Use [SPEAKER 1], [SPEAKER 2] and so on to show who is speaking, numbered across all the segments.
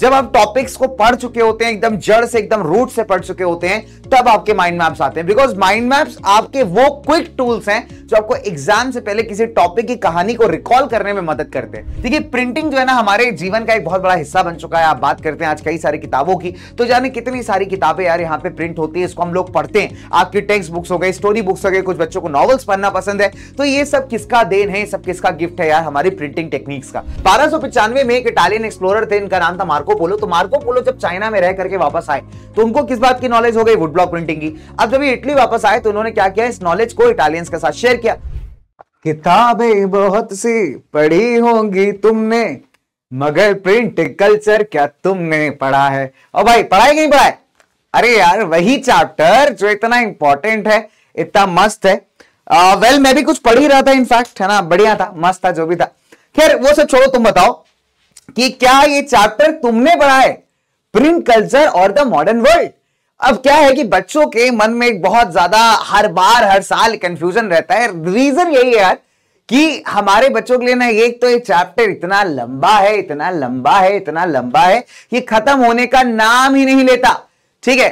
[SPEAKER 1] जब आप टॉपिक्स को पढ़ चुके होते हैं एकदम जड़ से एकदम रूट से पढ़ चुके होते हैं तब आपके माइंड मैप्स आते हैं बिकॉज माइंड मैप्स आपके वो क्विक टूल्स हैं जो आपको एग्जाम से पहले किसी टॉपिक की कहानी को रिकॉल करने में मदद करते हैं देखिए प्रिंटिंग जो है ना हमारे जीवन का एक बहुत बड़ा हिस्सा बन चुका है आप बात करते हैं आज कई सारी किताबों की तो जाने कितनी सारी किताबें यार यहाँ पे प्रिंट होती है इसको हम लोग पढ़ते हैं आपकी टेक्स्ट बुक्स हो गई स्टोरी बुक्स हो गई कुछ बच्चों को नॉवल्स पढ़ना पसंद है तो ये सब किसका देन है सब किसका गिफ्ट है यार हमारी प्रिंटिंग टेक्निक्स का बारह में एक इटालियन एक्सप्लोर थे इनका नाम था मार्को मार्को पोलो तो मार्को पोलो जब चाइना में रह करके वापस आए तो उनको किस बात की नॉलेज हो गई वुड ब्लॉक प्रिंटिंग की अब जब इटली वापस आए तो उन्होंने क्या किया इस नॉलेज को इटालियंस के साथ शेयर किया किताबें बहुत सी पढ़ी होंगी तुमने मगर प्रिंट कल्चर क्या तुमने पढ़ा है और भाई पढ़ाए नहीं पढ़ाए अरे यार वही चैप्टर जो इतना इंपॉर्टेंट है इतना मस्त है वेल uh, well, मैं भी कुछ पढ़ ही रहा था इनफैक्ट है ना बढ़िया था मस्त था जो भी था खैर वो सब छोड़ो तुम बताओ कि क्या ये चैप्टर तुमने पढ़ा है प्रिंट कल्चर और द मॉडर्न वर्ल्ड अब क्या है कि बच्चों के मन में एक बहुत ज्यादा हर बार हर साल कंफ्यूजन रहता है रीजन यही है यार कि हमारे बच्चों के लिए ना एक तो ये चैप्टर इतना लंबा है इतना लंबा है इतना लंबा है कि खत्म होने का नाम ही नहीं लेता ठीक है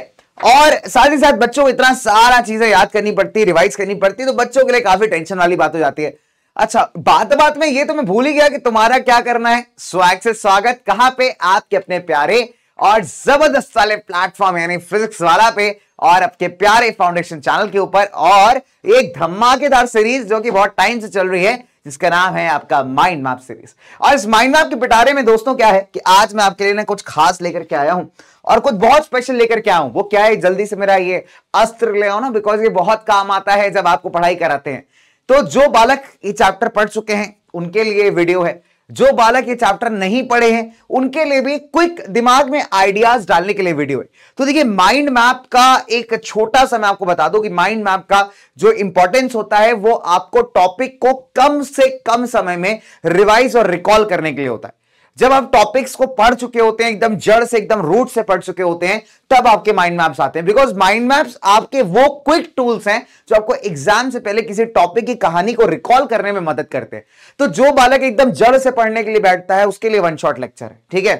[SPEAKER 1] और साथ ही साथ बच्चों को इतना सारा चीजें याद करनी पड़ती है रिवाइज करनी पड़ती है तो बच्चों के लिए काफी टेंशन वाली बात हो जाती है अच्छा बात बात में ये तो मैं भूल ही गया कि तुम्हारा क्या करना है स्वैग से स्वागत कहां पे आपके अपने प्यारे और जबरदस्त वाले प्लेटफॉर्म यानी फिजिक्स वाला पे और आपके प्यारे फाउंडेशन चैनल के ऊपर और एक धमाकेदार सीरीज जो कि बहुत टाइम से चल रही है जिसका नाम है आपका माइंड मैप सीरीज और इस माइंड मैप के पिटारे में दोस्तों क्या है कि आज मैं आपके लिए ना कुछ खास लेकर के आया हूं और कुछ बहुत स्पेशल लेकर के आया वो क्या है जल्दी से मेरा ये अस्त्र ले आओ ना बिकॉज ये बहुत काम आता है जब आपको पढ़ाई कराते हैं तो जो बालक ये चैप्टर पढ़ चुके हैं उनके लिए वीडियो है जो बालक ये चैप्टर नहीं पढ़े हैं उनके लिए भी क्विक दिमाग में आइडियाज डालने के लिए वीडियो है तो देखिए माइंड मैप का एक छोटा सा मैं आपको बता दूं कि माइंड मैप का जो इंपॉर्टेंस होता है वो आपको टॉपिक को कम से कम समय में रिवाइज और रिकॉल करने के लिए होता है जब आप टॉपिक्स को पढ़ चुके होते हैं एकदम जड़ से एकदम रूट से पढ़ चुके होते हैं तब आपके माइंड मैप्स आते हैं बिकॉज माइंड मैप्स आपके वो क्विक टूल्स हैं जो आपको एग्जाम से पहले किसी टॉपिक की कहानी को रिकॉल करने में मदद करते हैं तो जो बालक एकदम जड़ से पढ़ने के लिए बैठता है उसके लिए वन शॉट लेक्चर है ठीक है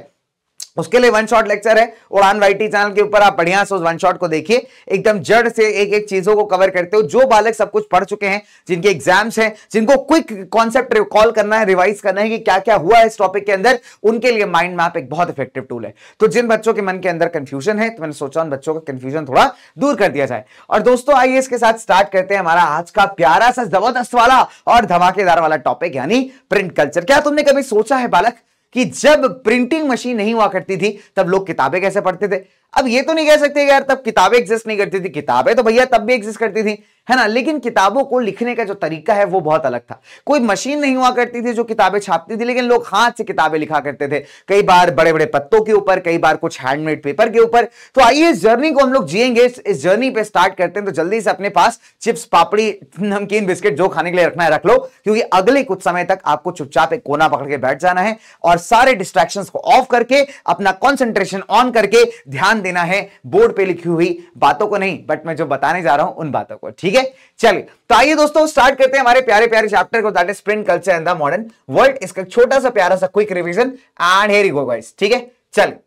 [SPEAKER 1] उसके लिए वन शॉट लेक्चर है उड़ान वाईटी चैनल के ऊपर आप बढ़िया से उस वन शॉट को देखिए एकदम जड़ से एक एक चीजों को कवर करते हो जो बालक सब कुछ पढ़ चुके हैं जिनके एग्जाम्स हैं जिनको क्विक कॉन्सेप्ट रिकॉल करना है रिवाइज करना है कि क्या क्या हुआ है इस टॉपिक के अंदर उनके लिए माइंड मैप एक बहुत इफेक्टिव टूल है तो जिन बच्चों के मन के अंदर कंफ्यूजन है तो मैंने सोचा उन बच्चों का कंफ्यूजन थोड़ा दूर कर दिया जाए और दोस्तों आइए इसके साथ स्टार्ट करते हैं हमारा आज का प्यारा सा जबरदस्त वाला और धमाकेदार वाला टॉपिक यानी प्रिंट कल्चर क्या तुमने कभी सोचा है बालक कि जब प्रिंटिंग मशीन नहीं हुआ करती थी तब लोग किताबें कैसे पढ़ते थे अब ये तो नहीं कह सकते यार तब किताबें एग्जिस्ट नहीं करती थी किताबें तो भैया तब भी एग्जिस्ट करती थी है ना लेकिन किताबों को लिखने का जो तरीका है वो बहुत अलग था कोई मशीन नहीं हुआ करती थी जो किताबें छापती थी लेकिन लोग हाथ से किताबें लिखा करते थे कई बार बड़े बड़े पत्तों के ऊपर कई बार कुछ हैंडमेड पेपर के ऊपर तो आइए इस जर्नी को हम लोग जियेंगे इस जर्नी पे स्टार्ट करते हैं तो जल्दी से अपने पास चिप्स पापड़ी नमकीन बिस्किट जो खाने के लिए रखना है रख लो क्योंकि अगले कुछ समय तक आपको चुपचाप एक कोना पकड़ के बैठ जाना है और सारे डिस्ट्रैक्शन को ऑफ करके अपना कॉन्सेंट्रेशन ऑन करके ध्यान देना है बोर्ड पर लिखी हुई बातों को नहीं बट मैं जो बताने जा रहा हूं उन बातों को ठीक है है चलिए तो आइए दोस्तों स्टार्ट करते हैं हमारे प्यारे प्यारे चैप्टर को that is print culture in the modern world इसका छोटा सा प्यारा सा क्विक रिविजन एंड हेरी गो गाइस ठीक है चलिए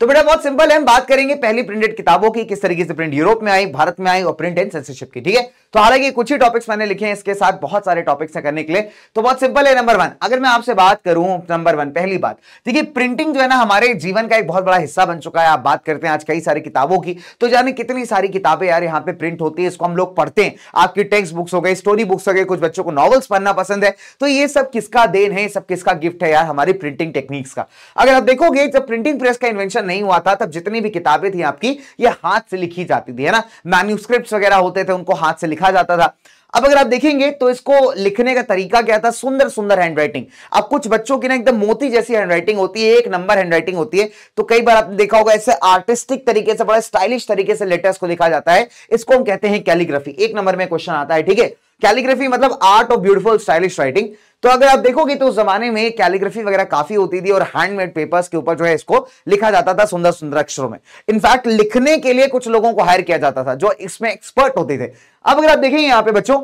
[SPEAKER 1] तो बेटा बहुत सिंपल है हम बात करेंगे पहली प्रिंटेड किताबों की किस तरीके से प्रिंट यूरोप में आई भारत में आई और प्रिंट एंड सेंसरशिप की ठीक है तो हालांकि कुछ ही टॉपिक्स मैंने लिखे हैं इसके साथ बहुत सारे टॉपिक्स हैं करने के लिए तो बहुत सिंपल है नंबर वन अगर मैं आपसे बात करूं नंबर वन पहली बात देखिए प्रिंटिंग जो है ना हमारे जीवन का एक बहुत बड़ा हिस्सा बन चुका है आप बात करते हैं आज कई सारी किताबों की तो जाने कितनी सारी किताबें यार यहाँ पे प्रिंट होती है इसको हम लोग पढ़ते हैं आपकी टेक्स्ट बुक्स हो गई स्टोरी बुक्स हो गई कुछ बच्चों को नॉवल्स पढ़ना पसंद है तो ये सब किसका देन है सब किसका गिफ्ट है यार हमारी प्रिंटिंग टेक्निक्स का अगर आप देखोगे जब प्रिंटिंग प्रेस का इन्वेंशन नहीं हुआ था तब जितनी भी किताबें थी आपकी ये हाथ से लिखी जाती थी है ना मैन्यूस्क्रिप्ट वगैरह होते थे उनको हाथ से लिखा लिखा जाता था अब अगर आप देखेंगे तो इसको लिखने का तरीका क्या था सुंदर सुंदर हैंडराइटिंग अब कुछ बच्चों की ना एकदम मोती जैसी हैंडराइटिंग होती है एक नंबर हैंडराइटिंग होती है तो कई बार आपने देखा होगा ऐसे आर्टिस्टिक तरीके से बड़ा स्टाइलिश तरीके से लेटर्स को लिखा जाता है इसको हम कहते हैं कैलीग्राफी एक नंबर में क्वेश्चन आता है ठीक है कैलीग्राफी मतलब art of beautiful stylish writing तो अगर आप देखोगे तो उस जमाने में कैलीग्राफी वगैरह काफी होती थी और हैंडमेड पेपर्स के ऊपर जो है इसको लिखा जाता था सुंदर सुंदर अक्षरों में इनफैक्ट लिखने के लिए कुछ लोगों को हायर किया जाता था जो इसमें एक्सपर्ट होते थे अब अगर आप देखें यहाँ पे बच्चों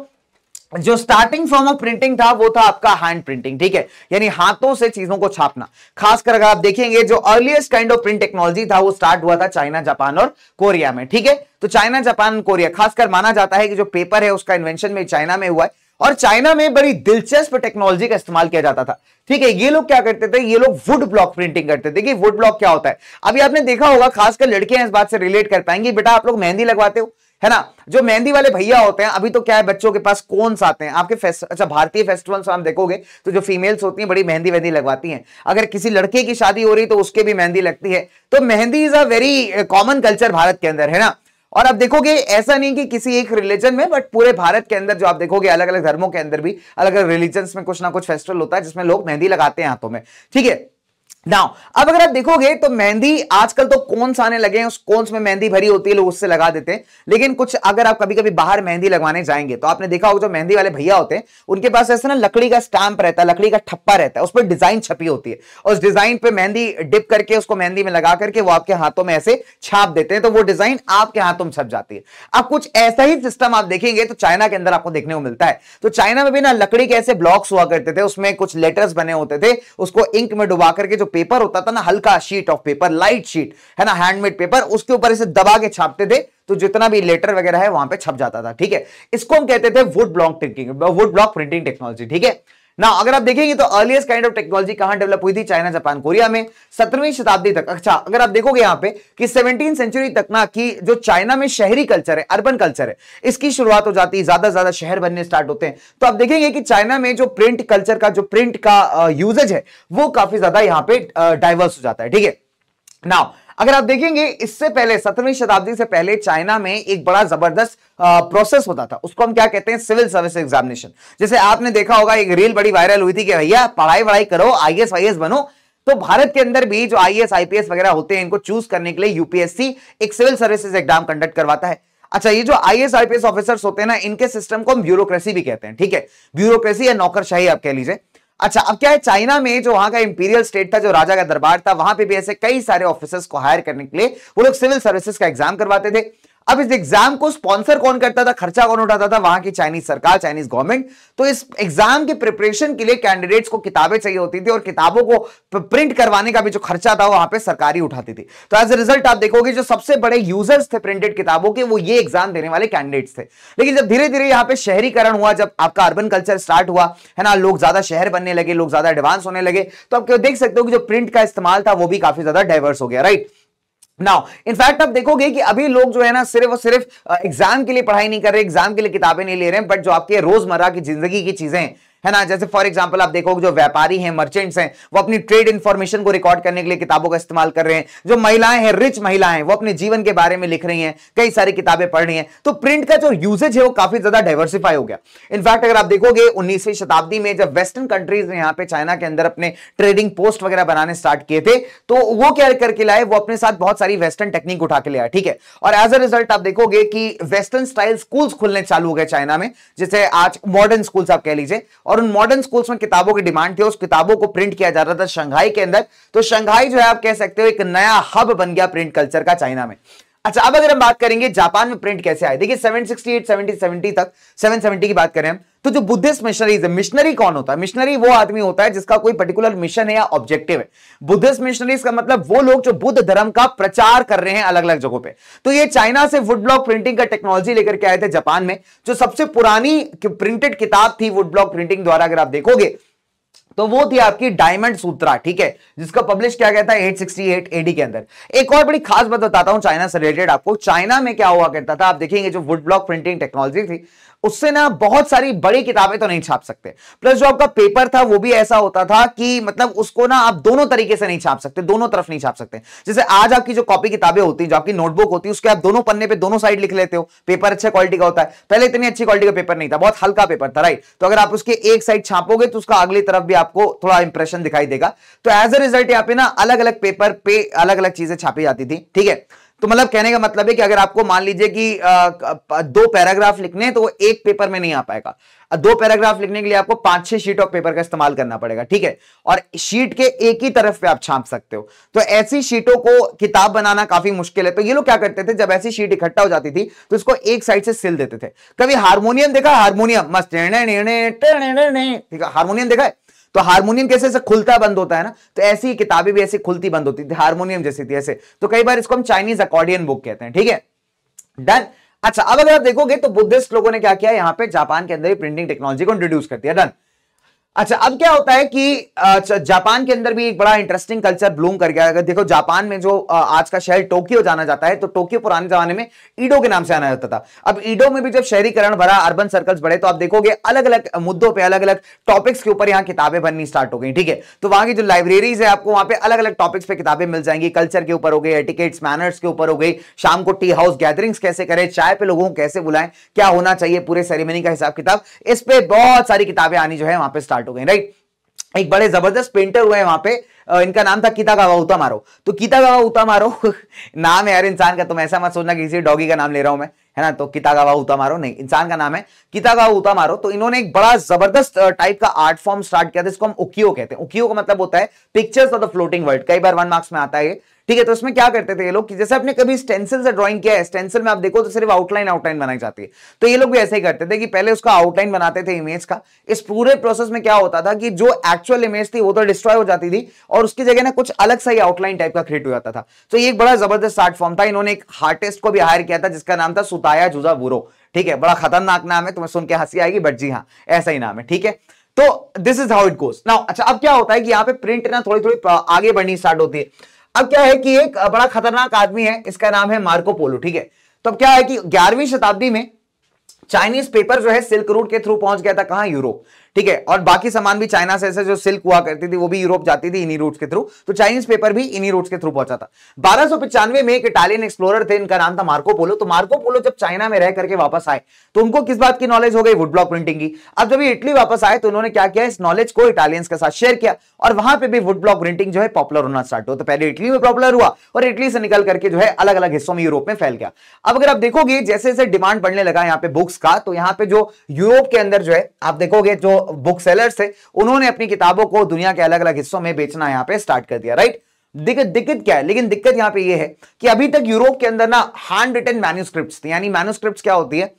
[SPEAKER 1] जो स्टार्टिंग फॉर्म ऑफ प्रिंटिंग था वो था आपका हैंड प्रिंटिंग ठीक है यानी हाथों से चीजों को छापना खासकर अगर आप देखेंगे जो earliest kind of print technology था वो स्टार्ट हुआ था चाइना जापान और कोरिया में ठीक है तो चाइना जापान कोरिया खासकर माना जाता है कि जो पेपर है उसका इन्वेंशन में चाइना में हुआ है और चाइना में बड़ी दिलचस्प टेक्नोलॉजी का इस्तेमाल किया जाता था ठीक है ये लोग क्या करते थे ये लोग वुड ब्लॉक प्रिंटिंग करते थे कि वुड ब्लॉक क्या होता है अभी आपने देखा होगा खासकर लड़कियां इस बात से रिलेट कर पाएंगी बेटा आप लोग मेहंदी लगवाते हो है ना जो मेहंदी वाले भैया होते हैं अभी तो क्या है बच्चों के पास कौन सा आते हैं आपके फेस्ट अच्छा भारतीय फेस्टिवल्स आप देखोगे तो जो फीमेल्स होती हैं बड़ी मेहंदी वेहंदी लगवाती हैं अगर किसी लड़के की शादी हो रही तो उसके भी मेहंदी लगती है तो mehndi is a very common culture Bharat के अंदर है ना और आप देखोगे ऐसा नहीं कि किसी एक रिलीजन में बट पूरे भारत के अंदर जो आप देखोगे अलग अलग धर्मों के अंदर भी अलग अलग रिलीजन में कुछ ना कुछ फेस्टिवल होता है जिसमें लोग मेहंदी लगाते हैं हाथों में ठीक है नाउ अब अगर आप देखोगे तो मेहंदी आजकल तो कोन्स आने लगे हैं उस कोन्स में मेहंदी भरी होती है लोग उससे लगा देते हैं लेकिन कुछ अगर आप कभी कभी बाहर मेहंदी लगवाने जाएंगे तो आपने देखा होगा जो मेहंदी वाले भैया होते हैं उनके पास ऐसे ना लकड़ी का स्टैंप रहता है लकड़ी का ठप्पा रहता है उस पर डिजाइन छपी होती है उस डिजाइन पर मेहंदी डिप करके उसको मेहंदी में लगा करके वो आपके हाथों में ऐसे छाप देते हैं तो वो डिजाइन आपके हाथों में छप जाती है अब कुछ ऐसा ही सिस्टम आप देखेंगे तो चाइना के अंदर आपको देखने को मिलता है तो चाइना में भी ना लकड़ी के ऐसे ब्लॉक्स हुआ करते थे उसमें कुछ लेटर्स बने होते थे उसको इंक में डुबा करके जो पेपर होता था ना हल्का sheet of paper light sheet है ना हैंडमेड पेपर उसके ऊपर इसे दबा के छापते थे तो जितना भी लेटर वगैरह है वहां पे छप जाता था ठीक है इसको हम कहते थे wood block printing wood block printing technology ठीक है ना अगर आप देखेंगे तो अर्लिएस्ट काइंड ऑफ टेक्नोलॉजी कहां डेवलप हुई थी चाइना जापान कोरिया में सत्रहवीं शताब्दी तक अच्छा अगर आप देखोगे यहां पे कि सेवनटीन सेंचुरी तक ना कि जो चाइना में शहरी कल्चर है अर्बन कल्चर है इसकी शुरुआत हो जाती है ज्यादा से ज्यादा शहर बनने स्टार्ट होते हैं तो आप देखेंगे कि चाइना में जो प्रिंट कल्चर का जो प्रिंट का यूजेज है वो काफी ज्यादा यहाँ पे डाइवर्स हो जाता है ठीक है नाउ अगर आप देखेंगे इससे पहले सत्रहवीं शताब्दी से पहले चाइना में एक बड़ा जबरदस्त प्रोसेस होता था उसको हम क्या कहते हैं सिविल सर्विस एग्जामिनेशन जैसे आपने देखा होगा एक रील बड़ी वायरल हुई थी कि भैया पढ़ाई वढ़ाई करो आईएस वाईएस बनो तो भारत के अंदर भी जो आईएस एस वगैरह होते हैं इनको चूज करने के लिए यूपीएससी एक सिविल सर्विसेज एग्जाम कंडक्ट करवाता है अच्छा ये जो आई एस ऑफिसर्स होते हैं ना इनके सिस्टम को हम ब्यूरोक्रेसी भी कहते हैं ठीक है ब्यूरोक्रेसी या नौकरशाही आप कह लीजिए अच्छा अब क्या है चाइना में जो वहां का इंपीरियल स्टेट था जो राजा का दरबार था वहां पे भी ऐसे कई सारे ऑफिसर्स को हायर करने के लिए वो लोग सिविल सर्विसेज का एग्जाम करवाते थे अब इस एग्जाम को स्पॉन्सर कौन करता था खर्चा कौन उठाता था वहां की चाइनीज सरकार चाइनीज गवर्नमेंट तो इस एग्जाम के प्रिपरेशन के लिए कैंडिडेट्स को किताबें चाहिए होती थी और किताबों को प्रिंट करवाने का भी जो खर्चा था वहां पे सरकारी उठाती थी तो एज ए रिजल्ट आप देखोगे जो सबसे बड़े यूजर्स थे प्रिंटेड किताबों के वो ये एग्जाम देने वाले कैंडिडेट्स थे लेकिन जब धीरे धीरे यहाँ पे शहरीकरण हुआ जब आपका अर्बन कल्चर स्टार्ट हुआ है ना लोग ज्यादा शहर बनने लगे लोग ज्यादा एडवांस होने लगे तो आप देख सकते हो कि जो प्रिंट का इस्तेमाल था वो भी काफी ज्यादा डाइवर्स हो गया राइट नाउ इनफैक्ट आप देखोगे कि अभी लोग जो है ना सिर्फ और सिर्फ एग्जाम के लिए पढ़ाई नहीं कर रहे एग्जाम के लिए किताबें नहीं ले रहे हैं बट जो आपके रोजमर्रा की जिंदगी की चीजें है ना जैसे फॉर एग्जाम्पल आप देखोगे जो व्यापारी हैं मर्चेंट्स हैं वो अपनी ट्रेड इन्फॉर्मेशन को रिकॉर्ड करने के लिए किताबों का इस्तेमाल कर रहे हैं जो महिलाएं हैं रिच महिलाएं हैं वो अपने जीवन के बारे में लिख रही हैं कई सारी किताबें पढ़ रही हैं तो प्रिंट का जो यूजेज है वो काफी ज्यादा डाइवर्सिफाई हो गया इनफैक्ट अगर आप देखोगे उन्नीसवीं शताब्दी में जब वेस्टर्न कंट्रीज ने यहाँ पे चाइना के अंदर अपने ट्रेडिंग पोस्ट वगैरह बनाने स्टार्ट किए थे तो वो क्या करके लाए वो अपने साथ बहुत सारी वेस्टर्न टेक्निक उठा के लिया ठीक है और एज अ रिजल्ट आप देखोगे कि वेस्टर्न स्टाइल स्कूल्स खुलने चालू हो गए चाइना में जैसे आज मॉडर्न स्कूल्स आप कह लीजिए और उन मॉडर्न स्कूल्स में किताबों की डिमांड थी उस किताबों को प्रिंट किया जा रहा था शंघाई के अंदर तो शंघाई जो है आप कह सकते हो एक नया हब बन गया प्रिंट कल्चर का चाइना में अच्छा अब अगर हम बात करेंगे जापान में प्रिंट कैसे आए देखिए 768, 70, 70 तक 770 की बात करें हम तो जो बुद्धिस्ट मिशनरीज है मिशनरी कौन होता है मिशनरी वो आदमी होता है जिसका कोई पर्टिकुलर मिशन है या ऑब्जेक्टिव है बुद्धिस्ट मिशनरीज का मतलब वो लोग जो बुद्ध धर्म का प्रचार कर रहे हैं अलग अलग जगहों पे तो ये चाइना से वुड ब्लॉक प्रिंटिंग का टेक्नोलॉजी लेकर के आए थे जापान में जो सबसे पुरानी प्रिंटेड किताब थी वुड ब्लॉक प्रिंटिंग द्वारा अगर आप देखोगे तो वो थी आपकी डायमंड सूत्रा ठीक है जिसका पब्लिश किया गया था 868 एडी के अंदर एक और बड़ी खास बात बताता हूं चाइना से रिलेटेड आपको चाइना में क्या हुआ करता था आप देखेंगे जो वुड ब्लॉक प्रिंटिंग टेक्नोलॉजी थी उससे ना बहुत सारी बड़ी किताबें तो नहीं छाप सकते प्लस जो आपका पेपर था वो भी ऐसा होता था कि मतलब उसको ना आप दोनों तरीके से नहीं छाप सकते दोनों तरफ नहीं छाप सकते जैसे आज आपकी जो कॉपी किताबें होती हैं जो आपकी नोटबुक होती है उसके आप दोनों पन्ने पर दोनों साइड लिख लेते हो पेपर अच्छे क्वालिटी का होता है पहले इतनी अच्छी क्वालिटी का पेपर नहीं था बहुत हल्का पेपर था राइट तो अगर आप उसके एक साइड छापोगे तो उसका अगली तरफ भी आपको थोड़ा इंप्रेशन दिखाई देगा तो एज अ रिजल्ट यहाँ पे ना अलग अलग पेपर पे अलग अलग चीजें छापी जाती थी ठीक है तो मतलब कहने का मतलब है कि अगर आपको मान लीजिए कि दो पैराग्राफ लिखने तो वो एक पेपर में नहीं आ पाएगा दो पैराग्राफ लिखने के लिए आपको पांच छह शीट ऑफ पेपर का इस्तेमाल करना पड़ेगा ठीक है और शीट के एक ही तरफ पे आप छाप सकते हो तो ऐसी शीटों को किताब बनाना काफी मुश्किल है तो ये लोग क्या करते थे जब ऐसी शीट इकट्ठा हो जाती थी तो इसको एक साइड से सिल देते थे कभी हारमोनियम देखा हारमोनियम मस्त हारमोनियम देखा है तो हारमोनियम कैसे ऐसे खुलता बंद होता है ना तो ऐसी किताबें भी ऐसी खुलती बंद होती थी हारमोनियम जैसी थी ऐसे तो कई बार इसको हम चाइनीज अकॉर्डियन बुक कहते हैं ठीक है डन अच्छा अब अगर आप देखोगे तो बुद्धिस्ट लोगों ने क्या किया यहाँ पे जापान के अंदर प्रिंटिंग टेक्नोलॉजी को इंट्रोड्यूस कर दिया डन अच्छा अब क्या होता है कि जापान के अंदर भी एक बड़ा इंटरेस्टिंग कल्चर ब्लूम कर गया अगर देखो जापान में जो आज का शहर टोक्यो जाना जाता है तो टोक्यो पुराने जमाने में ईडो के नाम से आना जाता था अब ईडो में भी जब शहरीकरण भरा अर्बन सर्कल्स बढ़े तो आप देखोगे अलग अलग मुद्दों पर अलग अलग टॉपिक्स के ऊपर यहाँ किताबें बननी स्टार्ट हो गई ठीक है तो वहां की जो लाइब्रेरीज है आपको वहां पर अलग अलग टॉपिक्स पे किताबें मिल जाएंगी कल्चर के ऊपर हो गई एटिकेट्स मैनर्स के ऊपर हो गई शाम को टी हाउस गैदरिंग्स कैसे करें चाय पे लोगों को कैसे बुलाएं क्या होना चाहिए पूरे सेरेमनी का हिसाब किताब इस पर बहुत सारी किताबें आनी जो है वहां पर स्टार्ट स्टार्ट हो गए राइट एक बड़े जबरदस्त पेंटर हुए हैं वहां पे इनका नाम था किता गावा उता मारो तो किता गावा उता मारो नाम है यार इंसान का तुम तो ऐसा मत सोचना कि किसी डॉगी का नाम ले रहा हूं मैं है ना तो किता गावा उता मारो नहीं इंसान का नाम है किता गावा उता मारो तो इन्होंने एक बड़ा जबरदस्त टाइप का आर्ट फॉर्म स्टार्ट किया था इसको हम उकियो कहते हैं उकियो का मतलब होता है pictures of the floating world कई बार वन मार्क्स में आता है ठीक है तो उसमें क्या करते थे ये लोग कि जैसे आपने कभी स्टेंसिल से ड्राइंग किया है स्टेंसिल में आप देखो तो सिर्फ आउटलाइन आउटलाइन बनाई जाती है तो ये लोग भी ऐसे ही करते थे कि पहले उसका आउटलाइन बनाते थे इमेज का इस पूरे प्रोसेस में क्या होता था कि जो एक्चुअल इमेज थी वो तो डिस्ट्रॉय हो जाती थी और उसकी जगह ना कुछ अलग सा ही आउटलाइन टाइप का क्रिएट हो जाता था तो ये एक बड़ा जबरदस्त आर्ट फॉर्म था इन्होंने एक आर्टिस्ट को भी हायर किया था जिसका नाम था सुताया जुजा बुरो ठीक है बड़ा खतरनाक नाम है तुम्हें सुन के हंसी आएगी बट जी हाँ ऐसा ही नाम है ठीक है तो this is how it goes now अच्छा अब क्या होता है कि यहाँ पे प्रिंट ना थोड़ी थोड़ी आगे बढ़नी स्टार्ट होती है अब क्या है कि एक बड़ा खतरनाक आदमी है इसका नाम है मार्को पोलो ठीक है तो अब क्या है कि ग्यारहवीं शताब्दी में चाइनीज पेपर जो है सिल्क रूट के थ्रू पहुंच गया था कहां यूरोप ठीक है और बाकी सामान भी चाइना से ऐसे जो सिल्क हुआ करती थी वो भी यूरोप जाती थी इन्हीं रूट के थ्रू तो चाइनीज पेपर भी इन्हीं रूट के थ्रू पहुंचा था बारह में एक इटालियन एक्सप्लोरर थे इनका नाम था मार्को पोलो तो मार्को पोलो जब चाइना में रह करके वापस आए तो उनको किस बात की नॉलेज हो गई वुड ब्लॉक प्रिंटिंग की अब जब इटली वापस आए तो उन्होंने क्या किया इस नॉलेज को इटालियंस के साथ शेयर किया और वहां पर भी वुड ब्लॉक प्रिंटिंग जो है पॉपुलर होना स्टार्ट हो तो पहले इटली में पॉपुलर हुआ और इटली से निकल करके जो है अलग अलग हिस्सों में यूरोप में फैल गया अब अगर आप देखोगे जैसे जैसे डिमांड बढ़ने लगा यहाँ पे बुक्स का तो यहाँ पे जो यूरोप के अंदर जो है आप देखोगे जो बुक सेलर्स थे उन्होंने अपनी किताबों को दुनिया के अलग अलग हिस्सों में बेचना यहां पर स्टार्ट कर दिया राइट दिक्कत दिक्कत क्या है लेकिन दिक्कत यहां पे ये यह है कि अभी तक यूरोप के अंदर ना हैंड रिटन मैन्यूस्क्रिप्ट यानी मैन्यूस्क्रिप्ट क्या होती है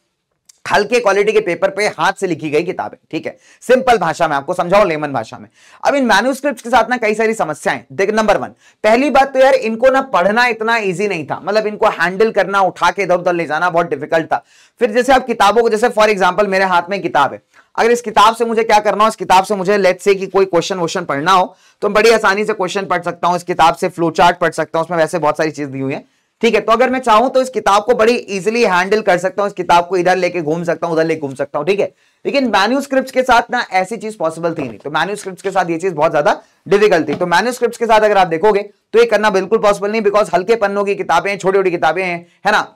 [SPEAKER 1] हल्के क्वालिटी के पेपर पे हाथ से लिखी गई किताब है ठीक है सिंपल भाषा में आपको समझाओ लेमन भाषा में अब इन मैन्यूस्क्रिप्ट के साथ ना कई सारी समस्याएं देख नंबर वन पहली बात तो यार इनको ना पढ़ना इतना इजी नहीं था मतलब इनको हैंडल करना उठा के इधर उधर ले जाना बहुत डिफिकल्ट था फिर जैसे आप किताबों को जैसे फॉर एग्जाम्पल मेरे हाथ में किताब है अगर इस किताब से मुझे क्या करना हो इस किताब से मुझे लेट से कि कोई क्वेश्चन वोशन पढ़ना हो तो मैं बड़ी आसानी से क्वेश्चन पढ़ सकता हूँ इस किताब से फ्लो चार्ट पढ़ सकता हूँ उसमें वैसे बहुत सारी चीज दी हुई है ठीक है तो अगर मैं चाहूं तो इस किताब को बड़ी इजिली हैंडल कर सकता हूँ इस किताब को इधर लेके घूम सकता हूँ उधर लेके घूम सकता हूँ ठीक है लेकिन मैन्यूस्क्रिप्ट के साथ ना ऐसी चीज पॉसिबल थी नहीं तो मैन्यूस्क्रिप्ट के साथ ये चीज बहुत ज्यादा डिफिकल्ट थी तो मैन्यूस्क्रिप्ट के साथ अगर आप देखोगे तो ये करना बिल्कुल पॉसिबल नहीं बिकॉज हल्के पन्नों की किताबें हैं छोटी छोटी किताबें हैं है ना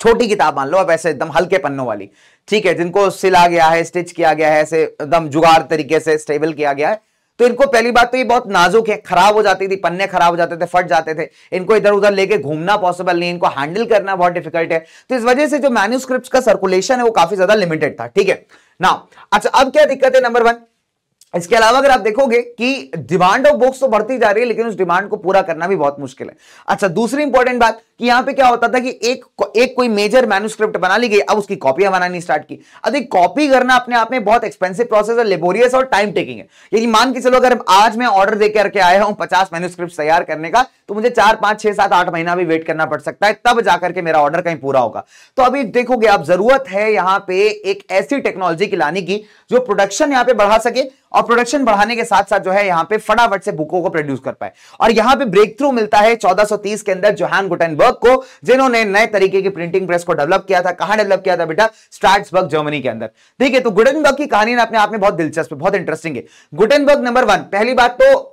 [SPEAKER 1] छोटी किताब मान लो आप ऐसे एकदम हल्के पन्नों वाली ठीक है जिनको सिला गया है स्टिच किया गया है ऐसे एकदम जुगाड़ तरीके से स्टेबल किया गया है तो इनको पहली बात तो ये बहुत नाजुक है खराब हो जाती थी पन्ने खराब हो जाते थे फट जाते थे इनको इधर उधर लेके घूमना पॉसिबल नहीं इनको हैंडल करना बहुत डिफिकल्ट है तो इस वजह से जो मैन्यूस्क्रिप्ट का सर्कुलेशन है वो काफी ज्यादा लिमिटेड था ठीक है ना अच्छा अब क्या दिक्कत है नंबर वन इसके अलावा अगर आप देखोगे कि डिमांड ऑफ बुक्स तो बढ़ती जा रही है लेकिन उस डिमांड को पूरा करना भी बहुत मुश्किल है अच्छा दूसरी इंपॉर्टेंट बात कि यहां पे क्या होता था कि एक एक कोई मेजर मैनुस्क्रिप्ट बना ली गई अब उसकी कॉपियां बनानी स्टार्ट की अब एक कॉपी करना अपने आप में बहुत एक्सपेंसिव प्रोसेस है लेबोरियस और टाइम टेकिंग है यदि मान के चलो अगर आज मैं ऑर्डर दे करके आया हूं पचास मैनुस्क्रिप्ट तैयार करने का तो मुझे चार पांच छह सात आठ महीना भी वेट करना पड़ सकता है तब जाकर के मेरा ऑर्डर कहीं पूरा होगा तो अभी देखोगे आप जरूरत है यहां पे एक ऐसी टेक्नोलॉजी की लाने की जो प्रोडक्शन यहां पे बढ़ा सके और प्रोडक्शन बढ़ाने के साथ साथ जो है यहाँ पे फटाफट से बुकों को प्रोड्यूस कर पाए और यहाँ पे ब्रेक थ्रू मिलता है 1430 के अंदर जोहान गुटेनबर्ग को जिन्होंने नए तरीके की प्रिंटिंग प्रेस को डेवलप किया था कहाँ डेवलप किया था बेटा स्ट्रैट्सबर्ग जर्मनी के अंदर ठीक है तो गुटेनबर्ग की कहानी अपने आप में बहुत दिलचस्प बहुत इंटरेस्टिंग है गुटेनबर्ग नंबर वन पहली बात तो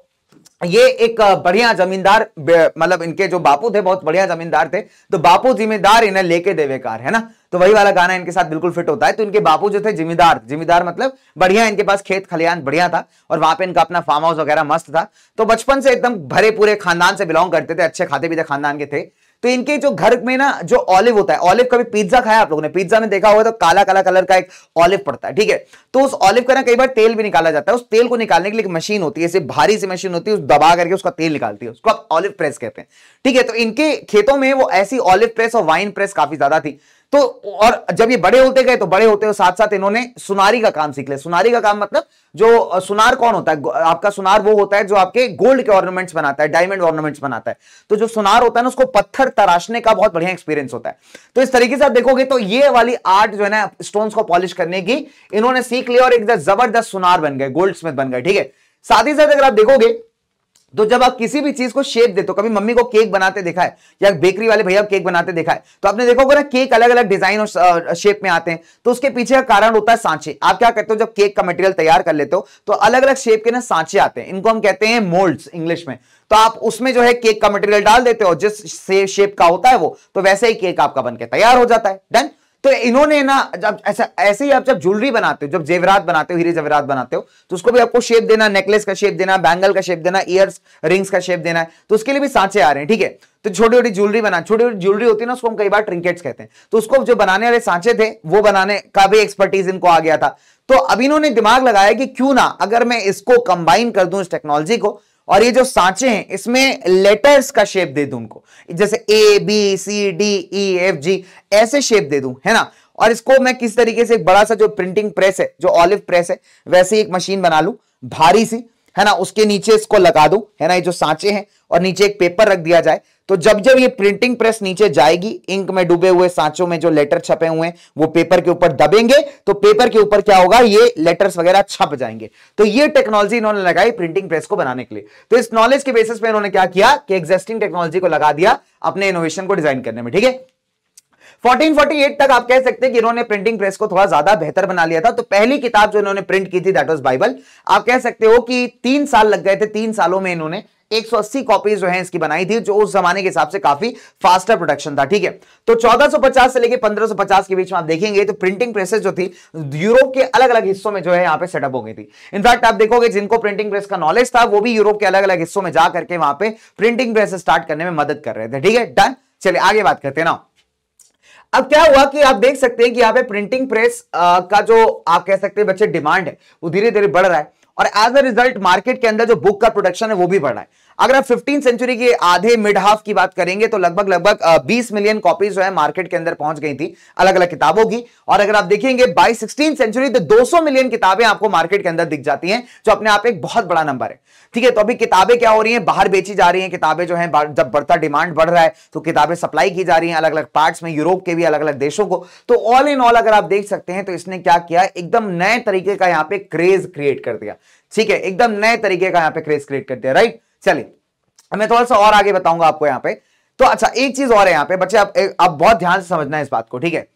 [SPEAKER 1] ये एक बढ़िया जमींदार मतलब इनके जो बापू थे बहुत बढ़िया जमींदार थे तो बापू जिम्मेदार इन्हें लेके देवेकार है ना तो वही वाला गाना इनके साथ बिल्कुल फिट होता है तो इनके बापू जो थे जिम्मेदार जिम्मेदार मतलब बढ़िया इनके पास खेत खलियान बढ़िया था और वहां पे इनका अपना फार्म हाउस वगैरह मस्त था तो बचपन से एकदम भरे पूरे खानदान से बिलोंग करते थे अच्छे खाते पीते खानदान के थे तो इनके जो घर में ना जो ऑलिव होता है ऑलिव कभी पिज्जा खाया आप लोगों ने पिज्जा में देखा होगा तो काला काला कलर का एक ऑलिव पड़ता है ठीक है तो उस ऑलिव का ना कई बार तेल भी निकाला जाता है उस तेल को निकालने के लिए एक मशीन होती है ऐसे भारी सी मशीन होती है उस दबा करके उसका तेल निकालती है उसको आप ऑलिव प्रेस कहते हैं ठीक है तो इनके खेतों में वो ऐसी ऑलिव प्रेस और वाइन प्रेस काफी ज्यादा थी तो और जब ये बड़े होते गए तो बड़े होते हुए साथ साथ इन्होंने सुनारी का काम सीख लिया सुनारी का काम मतलब जो सुनार कौन होता है आपका सुनार वो होता है जो आपके गोल्ड के ऑर्नामेंट्स बनाता है डायमंड ऑर्नामेंट्स बनाता है तो जो सुनार होता है ना उसको पत्थर तराशने का बहुत बढ़िया एक्सपीरियंस होता है तो इस तरीके से आप देखोगे तो ये वाली आर्ट जो है ना स्टोन्स को पॉलिश करने की इन्होंने सीख लिया और एकदम जबरदस्त सुनार बन गए गोल्ड स्मिथ बन गए ठीक है साथ ही साथ अगर आप देखोगे तो जब आप किसी भी चीज को शेप देते हो कभी मम्मी को केक बनाते देखा है या बेकरी वाले भैया केक बनाते देखा है तो आपने देखा होगा ना केक अलग अलग डिजाइन और शेप में आते हैं तो उसके पीछे का कारण होता है सांचे आप क्या करते हो जब केक का मटेरियल तैयार कर लेते हो तो अलग अलग शेप के ना सांचे आते हैं इनको हम कहते हैं मोल्ड इंग्लिश में तो आप उसमें जो है केक का मटेरियल डाल देते हो जिस शेप का होता है वो तो वैसे ही केक आपका बनकर तैयार हो जाता है डन तो इन्होंने ना जब ऐसा ऐसे ही आप जब ज्वेलरी बनाते हो जब जेवरात बनाते हो हीरे जेवरात बनाते हो तो उसको भी आपको शेप देना नेकलेस का शेप देना बैंगल का शेप देना ईयर्स रिंग्स का शेप देना है तो उसके लिए भी सांचे आ रहे हैं ठीक है तो छोटी छोटी ज्वेलरी बना छोटी छोटी ज्वेलरी होती है ना उसको हम कई बार ट्रिंकेट्स कहते हैं तो उसको जो बनाने वाले सांचे थे वो बनाने का भी एक्सपर्टीज इनको आ गया था तो अब इन्होंने दिमाग लगाया कि क्यों ना अगर मैं इसको कंबाइन कर दूं इस टेक्नोलॉजी को और ये जो सांचे हैं इसमें लेटर्स का शेप दे दू उनको जैसे A B C D E F G ऐसे शेप दे दू है ना और इसको मैं किस तरीके से एक बड़ा सा जो प्रिंटिंग प्रेस है जो ऑलिव प्रेस है वैसे एक मशीन बना लू भारी सी है ना उसके नीचे इसको लगा दो है ना ये जो सांचे हैं और नीचे एक पेपर रख दिया जाए तो जब जब ये प्रिंटिंग प्रेस नीचे जाएगी इंक में डूबे हुए सांचों में जो लेटर छपे हुए हैं वो पेपर के ऊपर दबेंगे तो पेपर के ऊपर क्या होगा ये लेटर्स वगैरह छप जाएंगे तो ये टेक्नोलॉजी इन्होंने लगाई प्रिंटिंग प्रेस को बनाने के लिए तो इस नॉलेज के बेसिस पे इन्होंने क्या किया कि एग्जिस्टिंग टेक्नोलॉजी को लगा दिया अपने इनोवेशन को डिजाइन करने में ठीक है 1448 तक आप कह सकते हैं कि इन्होंने प्रिंटिंग प्रेस को थोड़ा ज्यादा बेहतर बना लिया था तो पहली किताब जो इन्होंने प्रिंट की थी दैट वाज बाइबल आप कह सकते हो कि तीन साल लग गए थे तीन सालों में इन्होंने 180 कॉपीज जो है इसकी बनाई थी जो उस जमाने के हिसाब से काफी फास्टर प्रोडक्शन था ठीक है तो 1450 से लेके 1550 के बीच में आप देखेंगे तो प्रिंटिंग प्रेसेस जो थी यूरोप के अलग अलग हिस्सों में जो है यहाँ पे सेटअप हो गई थी इनफैक्ट आप देखोगे जिनको प्रिंटिंग प्रेस का नॉलेज था वो भी यूरोप के अलग अलग हिस्सों में जाकर के वहां पे प्रिंटिंग प्रेस स्टार्ट करने में मदद कर रहे थे ठीक है डन चलिए आगे बात करते हैं ना अब क्या हुआ कि आप देख सकते हैं कि यहाँ पे प्रिंटिंग प्रेस का जो आप कह सकते हैं बच्चे डिमांड है वो धीरे धीरे बढ़ रहा है और एज अ रिजल्ट मार्केट के अंदर जो बुक का प्रोडक्शन है वो भी बढ़ रहा है अगर आप फिफ्टीन सेंचुरी के आधे मिड हाफ की बात करेंगे तो लगभग लगभग बीस मिलियन कॉपीज जो है मार्केट के अंदर पहुंच गई थी अलग अलग किताबों की और अगर आप देखेंगे बाई सिक्सटीन सेंचुरी तो दो मिलियन किताबें आपको मार्केट के अंदर दिख जाती है जो अपने आप एक बहुत बड़ा नंबर है ठीक है तो अभी किताबें क्या हो रही है बाहर बेची जा रही है किताबें जो है जब बढ़ता डिमांड बढ़ रहा है तो किताबें सप्लाई की जा रही है अलग अलग पार्ट में यूरोप के भी अलग अलग देशों को तो ऑल इन ऑल अगर आप देख सकते हैं तो इसने क्या किया एकदम नए तरीके का यहां पे क्रेज क्रिएट कर दिया ठीक है एकदम नए तरीके का यहां पे क्रेज क्रिएट कर दिया राइट चलिए मैं थोड़ा सा और आगे बताऊंगा आपको यहां पे तो अच्छा एक चीज और है यहाँ पे बच्चे आप आप बहुत ध्यान से समझना है इस बात को ठीक है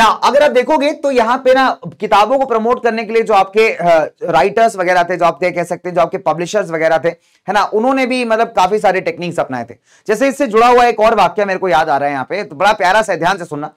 [SPEAKER 1] ना अगर आप देखोगे तो यहां पे ना किताबों को प्रमोट करने के लिए जो आपके राइटर्स वगैरह थे जो आप कह सकते हैं जो आपके पब्लिशर्स वगैरह थे है ना उन्होंने भी मतलब काफी सारे टेक्निक्स अपनाए थे जैसे इससे जुड़ा हुआ एक और वाक्य मेरे को याद आ रहा है यहाँ पे तो बड़ा प्यारा सा ध्यान से सुनना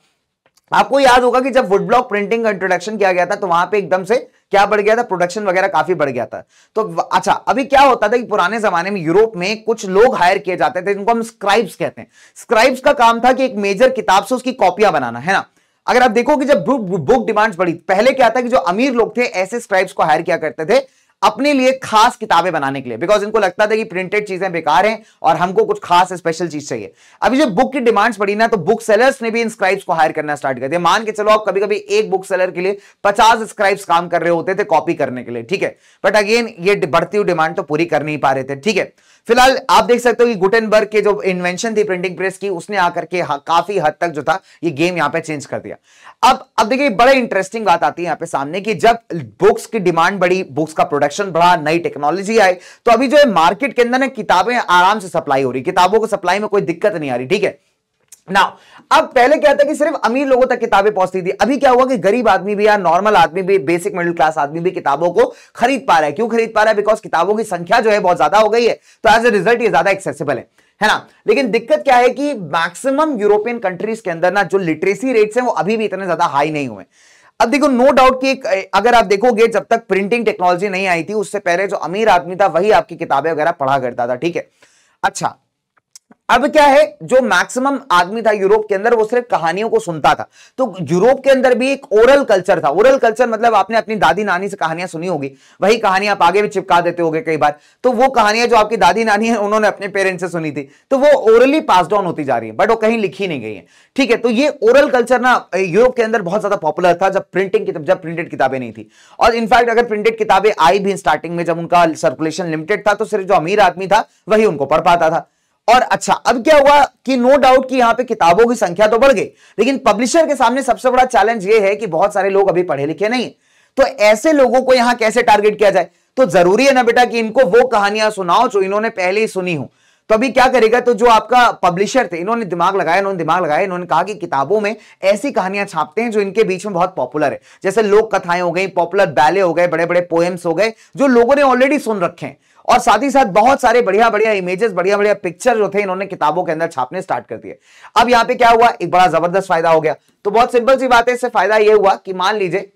[SPEAKER 1] आपको याद होगा कि जब वुड ब्लॉक प्रिंटिंग का इंट्रोडक्शन किया गया था तो वहां पे एकदम से क्या बढ़ गया था प्रोडक्शन वगैरह काफी बढ़ गया था तो अच्छा अभी क्या होता था कि पुराने जमाने में यूरोप में कुछ लोग हायर किए जाते थे जिनको हम स्क्राइब्स कहते हैं स्क्राइब्स का काम था कि एक मेजर किताब से उसकी कॉपियां बनाना है ना अगर आप कि जब बुक डिमांड्स बढ़ी पहले क्या था कि जो अमीर लोग थे ऐसे स्क्राइब्स को हायर किया करते थे अपने लिए खास किताबें बनाने के लिए बिकॉज इनको लगता था कि प्रिंटेड चीजें बेकार हैं और हमको कुछ खास स्पेशल चीज चाहिए अभी जब बुक की डिमांड्स पड़ी ना तो बुक सेलर्स ने भी इन स्क्राइब्स को हायर करना स्टार्ट कर दिया मान के चलो आप कभी कभी एक बुक सेलर के लिए पचास स्क्राइब्स काम कर रहे होते थे कॉपी करने के लिए ठीक है बट अगेन ये बढ़ती हुई डिमांड तो पूरी कर नहीं पा रहे थे ठीक है फिलहाल आप देख सकते हो कि गुटेनबर्ग के जो इन्वेंशन थी प्रिंटिंग प्रेस की उसने आकर के हाँ, काफी हद तक जो था ये गेम यहाँ पे चेंज कर दिया अब अब देखिए बड़े इंटरेस्टिंग बात आती है यहाँ पे सामने की जब बुक्स की डिमांड बढ़ी बुक्स का प्रोडक्शन बढ़ा नई टेक्नोलॉजी आई तो अभी जो है मार्केट के अंदर ना किताबें आराम से सप्लाई हो रही किताबों को सप्लाई में कोई दिक्कत नहीं आ रही ठीक है ना अब पहले क्या था कि सिर्फ अमीर लोगों तक किताबें पहुंचती थी अभी क्या हुआ कि गरीब आदमी भी या नॉर्मल आदमी भी बेसिक मिडिल क्लास आदमी भी किताबों को खरीद पा रहा है क्यों खरीद पा रहा है बिकॉज किताबों की संख्या जो है बहुत ज्यादा हो गई है तो एज ए रिजल्ट ये ज्यादा एक्सेसिबल है है ना लेकिन दिक्कत क्या है कि मैक्सिमम यूरोपियन कंट्रीज के अंदर ना जो लिटरेसी रेट्स हैं वो अभी भी इतने ज्यादा हाई नहीं हुए अब देखो नो डाउट कि अगर आप देखोगे जब तक प्रिंटिंग टेक्नोलॉजी नहीं आई थी उससे पहले जो अमीर आदमी था वही आपकी किताबें वगैरह पढ़ा करता था ठीक है अच्छा अब क्या है जो मैक्सिमम आदमी था यूरोप के अंदर वो सिर्फ कहानियों को सुनता था तो यूरोप के अंदर भी एक ओरल कल्चर था ओरल कल्चर मतलब आपने अपनी दादी नानी से कहानियां सुनी होगी वही कहानी आप आगे भी चिपका देते होगे कई बार तो वो कहानियां जो आपकी दादी नानी है उन्होंने अपने पेरेंट्स से सुनी थी तो वो ओरली पास डाउन होती जा रही है बट वो कहीं लिखी नहीं गई है ठीक है तो ये ओरल कल्चर ना यूरोप के अंदर बहुत ज्यादा पॉपुलर था जब प्रिंटिंग जब प्रिंटेड किताबें नहीं थी और इनफैक्ट अगर प्रिंटेड किताबें आई भी स्टार्टिंग में जब उनका सर्कुलेशन लिमिटेड था तो सिर्फ जो अमीर आदमी था वही उनको पढ़ पाता था और अच्छा अब क्या हुआ कि नो डाउट कि यहां पे किताबों की संख्या तो बढ़ गई लेकिन पब्लिशर के सामने सबसे बड़ा चैलेंज ये है कि बहुत सारे लोग अभी पढ़े लिखे नहीं तो ऐसे लोगों को यहां कैसे टारगेट किया जाए तो जरूरी है ना बेटा कि इनको वो कहानियां सुनाओ जो इन्होंने पहले ही सुनी हो तो अभी क्या करेगा तो जो आपका पब्लिशर थे इन्होंने दिमाग लगाया इन्होंने दिमाग लगाया इन्होंने कहा कि किताबों में ऐसी कहानियां छापते हैं जो इनके बीच में बहुत पॉपुलर है जैसे लोक कथाएं हो गई पॉपुलर बैले हो गए बड़े बड़े पोएम्स हो गए जो लोगों ने ऑलरेडी सुन रखे हैं और साथ ही साथ बहुत सारे बढ़िया बढ़िया इमेजेस बढ़िया बढ़िया पिक्चर जो थे इन्होंने किताबों के अंदर छापने स्टार्ट कर दिए अब यहां पे क्या हुआ एक बड़ा जबरदस्त फायदा हो गया तो बहुत सिंपल सी बात है इससे फायदा यह हुआ कि मान लीजिए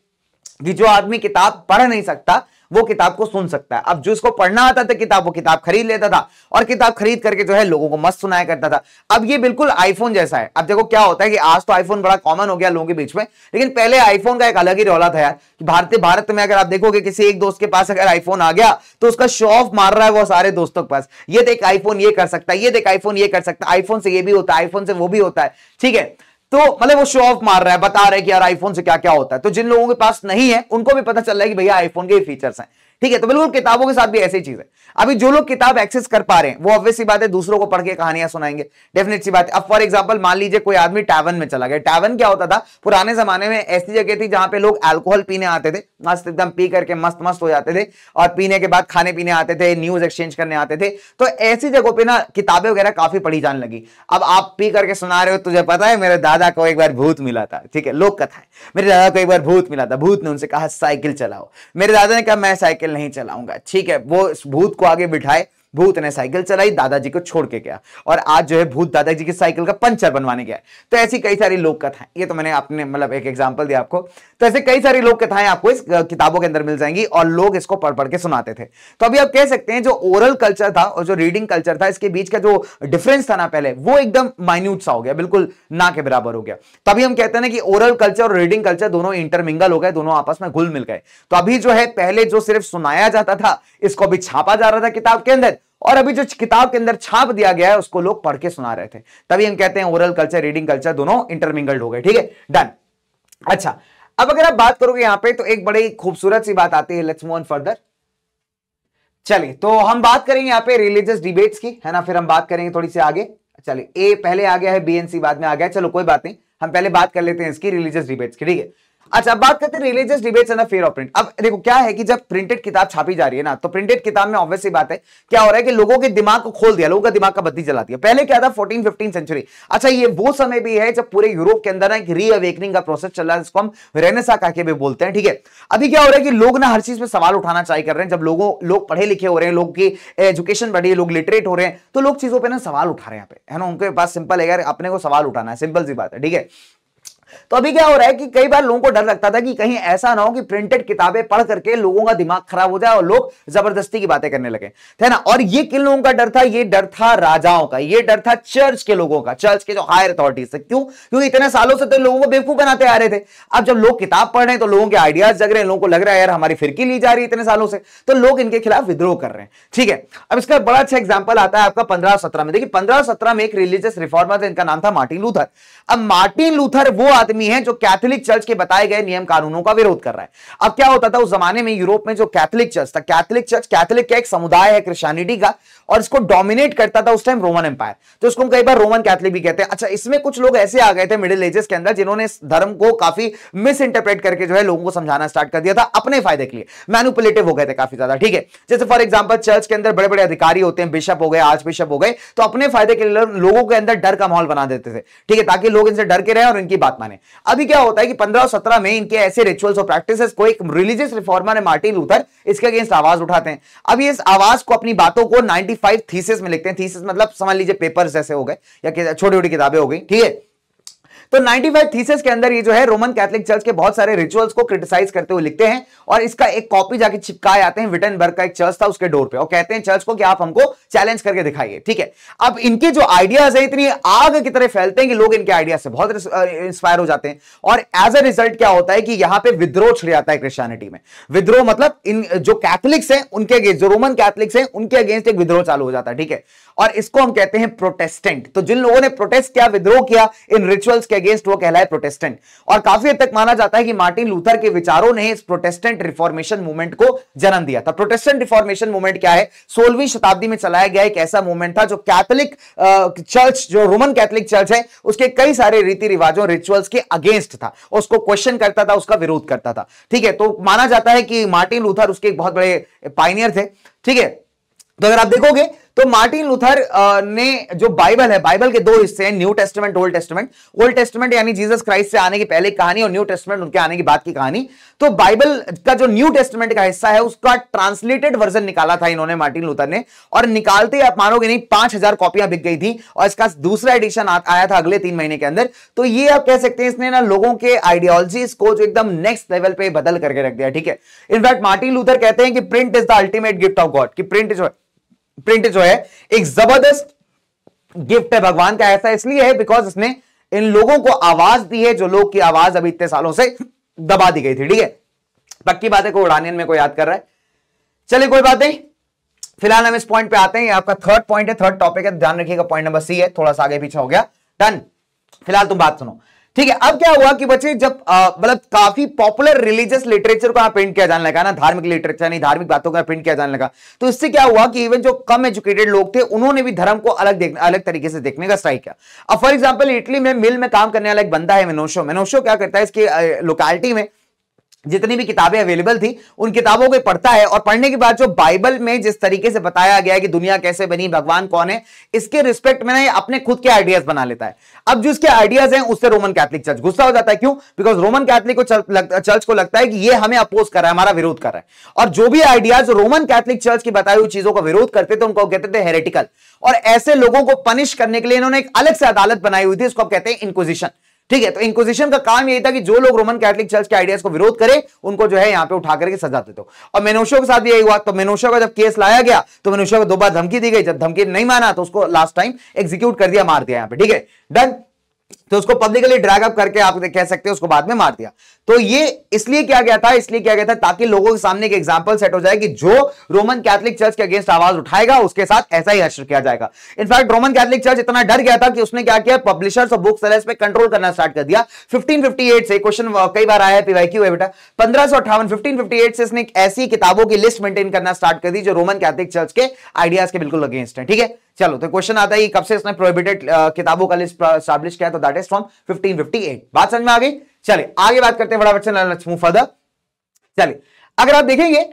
[SPEAKER 1] कि जो आदमी किताब पढ़ नहीं सकता वो किताब को सुन सकता है अब जो इसको पढ़ना आता था किताब वो किताब खरीद लेता था और किताब खरीद करके जो है लोगों को मस्त सुनाया करता था अब ये बिल्कुल आईफोन जैसा है अब देखो क्या होता है कि आज तो आईफोन बड़ा कॉमन हो गया लोगों के बीच में लेकिन पहले आईफोन का एक अलग ही रौला था यार भारतीय भारत में अगर आप देखोगे किसी एक दोस्त के पास अगर आईफोन आ गया तो उसका शो ऑफ मार रहा है वो सारे दोस्तों के पास ये देख आईफोन ये कर सकता है ये देख आईफोन ये कर सकता है आईफोन से ये भी होता है आईफोन से वो भी होता है ठीक है तो मतलब वो शो ऑफ मार रहा है बता रहा है कि यार आईफोन से क्या क्या होता है तो जिन लोगों के पास नहीं है उनको भी पता चल रहा है कि भैया आईफोन के फीचर्स हैं ठीक है तो बिल्कुल किताबों के साथ भी ऐसी चीज है अभी जो लोग किताब एक्सेस कर पा रहे हैं वो ऑब्वियस बात है दूसरों को पढ़ के कहानियां सुनाएंगे डेफिनेट सी बात है अब फॉर एग्जाम्पल मान लीजिए कोई आदमी टावन में चला गया टावन क्या होता था पुराने जमाने में ऐसी जगह थी जहां पे लोग एल्कोहल पीने आते थे मस्त एकदम पी करके मस्त मस्त हो जाते थे और पीने के बाद खाने पीने आते थे न्यूज एक्सचेंज करने आते थे तो ऐसी जगहों पर ना किताबें वगैरह काफी पढ़ी जाने लगी अब आप पी करके सुना रहे हो तुझे पता है मेरे दादा को एक बार भूत मिला था ठीक है लोक कथा है मेरे दादा को एक बार भूत मिला था भूत ने उनसे कहा साइकिल चलाओ मेरे दादा ने कहा मैं साइकिल साइकिल नहीं चलाऊंगा ठीक है वो भूत को आगे बिठाए भूत ने साइकिल चलाई दादाजी को छोड़ के गया और आज जो है भूत दादाजी की साइकिल का पंचर बनवाने गया तो ऐसी कई सारी लोक कथाएं ये तो मैंने अपने मतलब एक एग्जाम्पल दिया आपको तो ऐसे कई सारी लोक कथाएं आपको इस किताबों के अंदर मिल जाएंगी और लोग इसको पढ़ पढ़ के सुनाते थे तो अभी आप कह सकते हैं जो ओरल कल्चर था और जो रीडिंग कल्चर था इसके बीच का जो डिफरेंस था ना पहले वो एकदम माइन्यूट सा हो गया बिल्कुल ना के बराबर हो गया तभी हम कहते हैं ना कि ओरल कल्चर और रीडिंग कल्चर दोनों इंटरमिंगल हो गए दोनों आपस में घुल मिल गए तो अभी जो है पहले जो सिर्फ सुनाया जाता था इसको भी छापा जा रहा था किताब के अंदर और अभी जो किताब के अंदर छाप दिया गया है उसको लोग पढ़ के सुना रहे थे तभी हम कहते हैं ओरल कल्चर रीडिंग कल्चर दोनों इंटरमिंगल्ड हो गए ठीक है डन अच्छा अब अगर आप बात करोगे यहां पे तो एक बड़ी खूबसूरत सी बात आती है लेट्स मूव ऑन फर्दर चलिए तो हम बात करेंगे यहाँ पे रिलीजियस डिबेट्स की है ना फिर हम बात करेंगे थोड़ी सी आगे चलिए ए पहले आ गया है बी एन सी बाद में आ गया है चलो कोई बात नहीं हम पहले बात कर लेते हैं इसकी रिलीजियस डिबेट्स की ठीक है अच्छा बात करते हैं religious debates and fear of print अब देखो क्या है कि जब प्रिंटेड किताब छापी जा रही है ना तो प्रिंटेड किताब में ऑब्वियसली बात है क्या हो रहा है कि लोगों के दिमाग को खोल दिया लोगों का दिमाग का बत्ती जला दिया पहले क्या था फोर्टीन फिफ्टीन सेंचुरी अच्छा ये वो समय भी है जब पूरे यूरोप के अंदर ना एक रीअवेकनिंग का प्रोसेस चल रहा है जिसको हम रेनेसा का भी बोलते हैं ठीक है अभी क्या हो रहा है कि लोग ना हर चीज में सवाल उठाना चाहिए कर रहे हैं जब लोगों लोग पढ़े लिखे हो रहे हैं लोग की एजुकेशन बढ़ी है लोग लिटरेट हो रहे हैं तो लोग चीजों पर ना सवाल उठा रहे हैं यहाँ पे है ना उनके पास सिंपल है यार अपने को सवाल उठाना है सिंपल सी बात है ठीक है तो अभी क्या हो रहा है कि कई बार लोगों को डर लगता था कि कहीं ऐसा ना हो कि प्रिंटेड किताबें पढ़ करके लोगों का दिमाग खराब हो जाए और लोग जबरदस्ती की बातें करने लगे थे ना और ये किन लोगों का डर था ये डर था राजाओं का ये डर था चर्च के लोगों का चर्च के जो हायर अथॉरिटीज थे क्यों क्योंकि इतने सालों से तो लोगों को बेवकूफ बनाते आ रहे थे अब जब लोग किताब पढ़ रहे हैं तो लोगों के आइडियाज जग रहे हैं लोगों को लग रहा है यार हमारी फिरकी ली जा रही है इतने सालों से तो लोग इनके खिलाफ विद्रोह कर रहे हैं ठीक है अब इसका बड़ा अच्छा एग्जाम्पल आता है आपका पंद्रह सत्रह में देखिए पंद्रह सत्रह में एक रिलीजियस रिफॉर्मर था इनका नाम था मार्टिन लूथर अब मार्टिन लूथर वो आदमी है जो कैथोलिक चर्च के बताए गए नियम कानूनों का विरोध कर रहा है अब क्या होता था उस जमाने में यूरोप में जो कैथोलिक चर्च था कैथोलिक चर्च कैथोलिक का एक समुदाय है क्रिश्चियनिटी का और इसको डोमिनेट करता था उस टाइम रोमन एम्पायर तो इसको हम कई बार रोमन कैथलिक भी कहते हैं अच्छा इसमें कुछ लोग ऐसे आ गए थे मिडिल एजेस के अंदर जिन्होंने इस धर्म को काफी मिस इंटरप्रेट करके जो है लोगों को समझाना स्टार्ट कर दिया था अपने फायदे के लिए मैनुपुलेटिव हो गए थे काफी ज्यादा ठीक है जैसे फॉर एग्जाम्पल चर्च के अंदर बड़े बड़े अधिकारी होते हैं बिशप हो गए आज बिशप हो गए तो अपने फायदे के लिए लोगों के अंदर डर का माहौल बना देते थे ठीक है ताकि लोग इनसे डर के रहे और इनकी बात माने अभी क्या होता है कि पंद्रह और सत्रह में इनके ऐसे रिचुअल्स और प्रैक्टिस को एक रिलीजियस रिफॉर्मर है मार्टिन लूथर इसके अगेंस्ट आवाज उठाते हैं अब इस आवाज को अपनी बातों को नाइनटी फाइव थीसिस में लिखते हैं थीसिस मतलब समझ लीजिए पेपर्स जैसे हो गए या छोटी छोटी किताबें हो गई ठीक है तो 95 थीसिस के अंदर ये जो है रोमन कैथोलिक चर्च के बहुत सारे रिचुअल्स को क्रिटिसाइज करते हुए लिखते हैं और इसका एक कॉपी जाके चिपकाए आते हैं विटनबर्ग का एक चर्च था उसके डोर पे और कहते हैं चर्च को कि आप हमको चैलेंज करके दिखाइए ठीक है अब इनके जो आइडियाज है इतनी आग की तरह फैलते हैं कि लोग इनके आइडिया से बहुत इंस्पायर हो जाते हैं और एज अ रिजल्ट क्या होता है कि यहां पर विद्रोह छिड़ जाता है क्रिस्टानिटी में विद्रोह मतलब इन जो कैथलिक्स है उनके अगेंस्ट जो रोमन कैथलिक्स है उनके अगेंस्ट एक विद्रोह चालू हो जाता है ठीक है और इसको हम कहते हैं प्रोटेस्टेंट तो जिन लोगों ने प्रोटेस्ट किया विद्रोह किया इन रिचुअल्स के अगेंस्ट वो कहलाए प्रोटेस्टेंट और काफी हद तक माना जाता है कि मार्टिन लूथर के विचारों ने इस प्रोटेस्टेंट रिफॉर्मेशन मूवमेंट को जन्म दिया था प्रोटेस्टेंट रिफॉर्मेशन मूवमेंट क्या है सोलहवीं शताब्दी में चलाया गया एक ऐसा मूवमेंट था जो कैथोलिक चर्च जो रोमन कैथोलिक चर्च है उसके कई सारे रीति रिवाजों रिचुअल्स के अगेंस्ट था उसको क्वेश्चन करता था उसका विरोध करता था ठीक है तो माना जाता है कि मार्टिन लूथर उसके एक बहुत बड़े पाइनियर थे ठीक है तो अगर आप देखोगे तो मार्टिन लूथर ने जो बाइबल है बाइबल के दो हिस्से हैं New Testament Old Testament Old Testament यानी जीसस क्राइस्ट से आने की पहले कहानी और न्यू टेस्टमेंट उनके आने की बात की कहानी तो बाइबल का जो न्यू टेस्टमेंट का हिस्सा है उसका ट्रांसलेटेड वर्जन निकाला था इन्होंने मार्टिन लूथर ने और निकालते आप मानोगे नहीं पांच हजार कॉपियां बिक गई थी और इसका दूसरा एडिशन आया था अगले तीन महीने के अंदर तो ये आप कह सकते हैं इसने ना लोगों के आइडियोलॉजी को जो एकदम नेक्स्ट लेवल पे बदल करके रख दिया ठीक है इनफैक्ट मार्टिन लूथर कहते हैं कि print is the ultimate gift of God की प्रिंट इज प्रिंट जो है एक जबरदस्त गिफ्ट है भगवान का ऐसा इसलिए है बिकॉज इसने इन लोगों को आवाज दी है जो लोग की आवाज अभी इतने सालों से दबा दी गई थी ठीक है पक्की बात है कोई उड़ानियन में कोई याद कर रहा है चलिए कोई बात नहीं फिलहाल हम इस पॉइंट पे आते हैं आपका थर्ड पॉइंट है थर्ड टॉपिक है ध्यान रखिएगा पॉइंट नंबर सी है थोड़ा सा आगे पीछे हो गया डन फिलहाल तुम बात सुनो ठीक है अब क्या हुआ कि बच्चे जब मतलब काफी पॉपुलर रिलीजियस लिटरेचर को प्रिंट किया जाने लगा ना धार्मिक लिटरेचर नहीं धार्मिक बातों का प्रिंट किया जाने लगा तो इससे क्या हुआ कि इवन जो कम एजुकेटेड लोग थे उन्होंने भी धर्म को अलग देखने अलग तरीके से देखने का स्ट्राइक किया अब फॉर एग्जाम्पल इटली में मिल में काम करने वाला एक बंदा है मेनोशो मेनोशो क्या करता है इसकी लोकैलिटी में जितनी भी किताबें अवेलेबल थी उन किताबों को पढ़ता है और पढ़ने के बाद जो बाइबल में जिस तरीके से बताया गया कि दुनिया कैसे बनी भगवान कौन है इसके रिस्पेक्ट में ना अपने खुद के आइडियाज बना लेता है अब जो इसके आइडियाज हैं उससे रोमन कैथलिक चर्च गुस्सा हो जाता है क्यों बिकॉज रोमन कैथलिक को चर्च को लगता है कि ये हमें अपोज कर रहा है हमारा विरोध कर रहा है और जो भी आइडियाज रोमन कैथलिक चर्च की बताई हुई चीजों का विरोध करते थे उनको कहते थे हेरेटिकल और ऐसे लोगों को पनिश करने के लिए इन्होंने एक अलग से अदालत बनाई हुई थी इसको कहते हैं इंक्विजिशन ठीक है तो इंक्विजिशन का काम यही था कि जो लोग रोमन कैथलिक चर्च के आइडियाज को विरोध करे उनको जो है यहाँ पे उठा करके सजा देते हो और मेनोशो के साथ भी यही हुआ तो मेनोशो का जब केस लाया गया तो मेनोशो को दो बार धमकी दी गई जब धमकी नहीं माना तो उसको लास्ट टाइम एग्जीक्यूट कर दिया मार दिया यहाँ पे ठीक है डन तो उसको पब्लिकली ड्रैग अप करके आप कह सकते हैं उसको बाद में मार दिया तो ये इसलिए क्या गया था इसलिए क्या गया था ताकि लोगों के सामने एक एग्जाम्पल सेट हो जाए कि जो रोमन कैथोलिक चर्च के अगेंस्ट आवाज उठाएगा उसके साथ ऐसा ही हर्ष किया जाएगा इनफैक्ट रोमन कैथोलिक चर्च इतना डर गया था कि उसने क्या किया पब्लिशर्स और बुक सेलर्स पर कंट्रोल करना स्टार्ट कर दिया फिफ्टीन से क्वेश्चन कई बार आया पीवाई क्यू बेटा पंद्रह सौ से इसने ऐसी किताबों की लिस्ट मेंटेन करना स्टार्ट कर दी जो रोमन कैथलिक चर्च के आइडियाज के बिल्कुल अगेंस्ट है ठीक है चलो तो क्वेश्चन आता है कब से इसने प्रोहिबिटेड किताबों का लिस्ट स्टैब्लिश किया तो दैट इज फ्रॉम 1558 बात समझ में आ गई चलिए आगे बात करते हैं बड़ा से लेट्स मूव चलिए अगर आप देखेंगे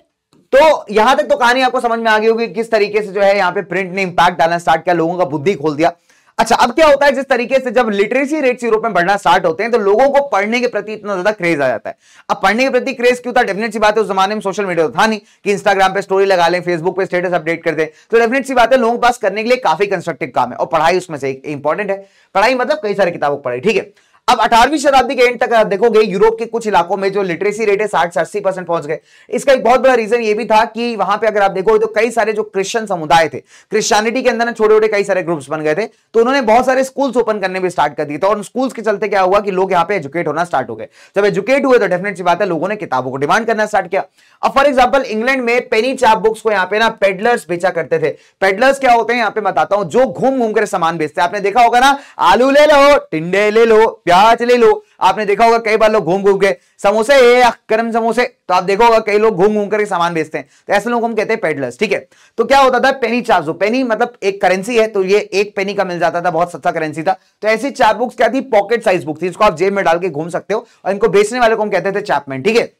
[SPEAKER 1] तो यहां तक तो कहानी आपको समझ में आ गई होगी किस तरीके से जो है यहाँ पे प्रिंट ने इंपैक्ट डालना स्टार्ट किया लोगों का बुद्धि खोल दिया अच्छा अब क्या होता है जिस तरीके से जब लिटरेसी रेट्स यूरोप में बढ़ना स्टार्ट होते हैं तो लोगों को पढ़ने के प्रति इतना ज्यादा क्रेज आ जाता है अब पढ़ने के प्रति क्रेज क्यों था डेफिनेट सी बात है उस जमाने में सोशल मीडिया था नहीं कि इंस्टाग्राम पे स्टोरी लगा लें फेसबुक पे स्टेटस अपडेट कर दे तो डेफिनेट सी बात है लोगों के पास करने के लिए काफी कंस्ट्रक्टिव काम है और पढ़ाई उसमें से इंपॉर्टेंट है पढ़ाई मतलब कई सारी किताबों को पढ़ाई ठीक है अब 18वीं शताब्दी के एंड तक देखोगे यूरोप के कुछ इलाकों में जो लिटरेसी रेट है साठ अस्सी परसेंट पहुंच गए इसका एक बहुत बड़ा रीजन ये भी था कि वहां पे अगर आप देखोगे तो कई सारे जो क्रिश्चियन समुदाय थे क्रिश्चियनिटी के अंदर छोटे छोटे कई सारे ग्रुप्स बन गए थे तो उन्होंने बहुत सारे स्कूल्स ओपन करने भी स्टार्ट कर दिए थे और स्कूल के चलते क्या हुआ कि लोग यहाँ पे एजुकेट होना स्टार्ट हो गए जब एजुकेट हुए तो डेफिनेट बात है लोगों ने किताबों को डिमांड करना स्टार्ट किया अब फॉर एग्जाम्पल इंग्लैंड में पेनी चाप बुक्स को यहाँ पे ना पेडलर्स बेचा करते थे पेडलर्स क्या होते हैं यहाँ पे बताता हूँ जो घूम घूम कर सामान बेचते हैं आपने देखा होगा ना आलू ले लो टिंडे ले लो जांच ले लो आपने देखा होगा कई बार लोग घूम घूम के समोसे या गर्म समोसे तो आप देखा होगा कई लोग घूम घूम करके सामान बेचते हैं तो ऐसे लोग हम कहते हैं पेडलर्स ठीक है तो क्या होता था पेनी चार्जो पेनी मतलब एक करेंसी है तो ये एक पेनी का मिल जाता था बहुत सस्ता करेंसी था तो ऐसी चार बुक्स क्या थी पॉकेट साइज बुक थी इसको आप जेब में डाल के घूम सकते हो और इनको बेचने वाले को हम कहते थे चैपमैन ठीक है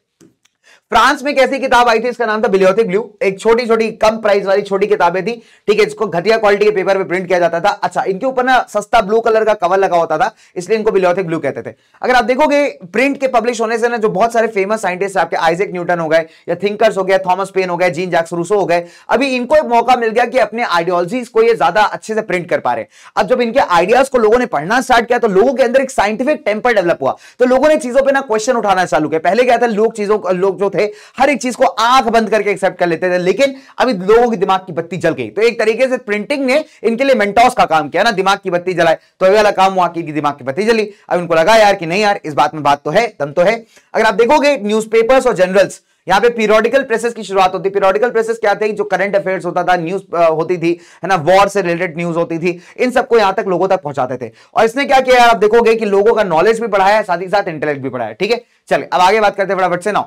[SPEAKER 1] फ्रांस में कैसी किताब आई थी इसका नाम था बिलियोथिक ब्लू एक छोटी छोटी कम प्राइस वाली छोटी किताबें थी ठीक है इसको घटिया क्वालिटी के पेपर में प्रिंट किया जाता था अच्छा इनके ऊपर ना सस्ता ब्लू कलर का कवर लगा होता था इसलिए इनको बिलियोथिक ब्लू कहते थे अगर आप देखोगे प्रिंट के पब्लिश होने से ना जो बहुत सारे फेमस साइंटिस्ट आपके आइजेक न्यूटन हो गए या थिंकर्स हो गया थॉमस पेन हो गए जीन जैक्स रूसो हो गए अभी इनको एक मौका मिल गया कि अपने आइडियोलॉजी को ये ज्यादा अच्छे से प्रिंट कर पा रहे अब जब इनके आइडियाज को लोगों ने पढ़ना स्टार्ट किया तो लोगों के अंदर एक साइंटिफिक टेम्पर डेवलप हुआ तो लोगों ने चीजों पर ना क्वेश्चन उठाना चालू किया पहले क्या था लोग चीजों लोग जो थे हर एक चीज को आंख बंद करके एक्सेप्ट कर लेते थे लेकिन अभी लोगों के दिमाग की बत्ती जल गई तो एक तरीके से प्रिंटिंग ने इनके लिए मेंटॉस का काम किया ना दिमाग की बत्ती जलाए तो अभी वाला काम हुआ कि दिमाग की बत्ती जली अब इनको लगा यार कि नहीं यार इस बात में बात तो है दम तो है अगर आप देखोगे न्यूज और जनरल्स यहाँ पे पीरियोडिकल प्रेसेस की शुरुआत होती पीरियोडिकल प्रेसेस क्या थे जो करंट अफेयर्स होता था न्यूज होती थी है ना वॉर से रिलेटेड न्यूज होती थी इन सबको यहाँ तक लोगों तक पहुंचाते थे और इसने क्या किया आप देखोगे कि लोगों का नॉलेज भी बढ़ाया साथ ही साथ इंटेलेक्ट भी बढ़ाया ठीक है चलिए अब आगे बात करते फटाफट से ना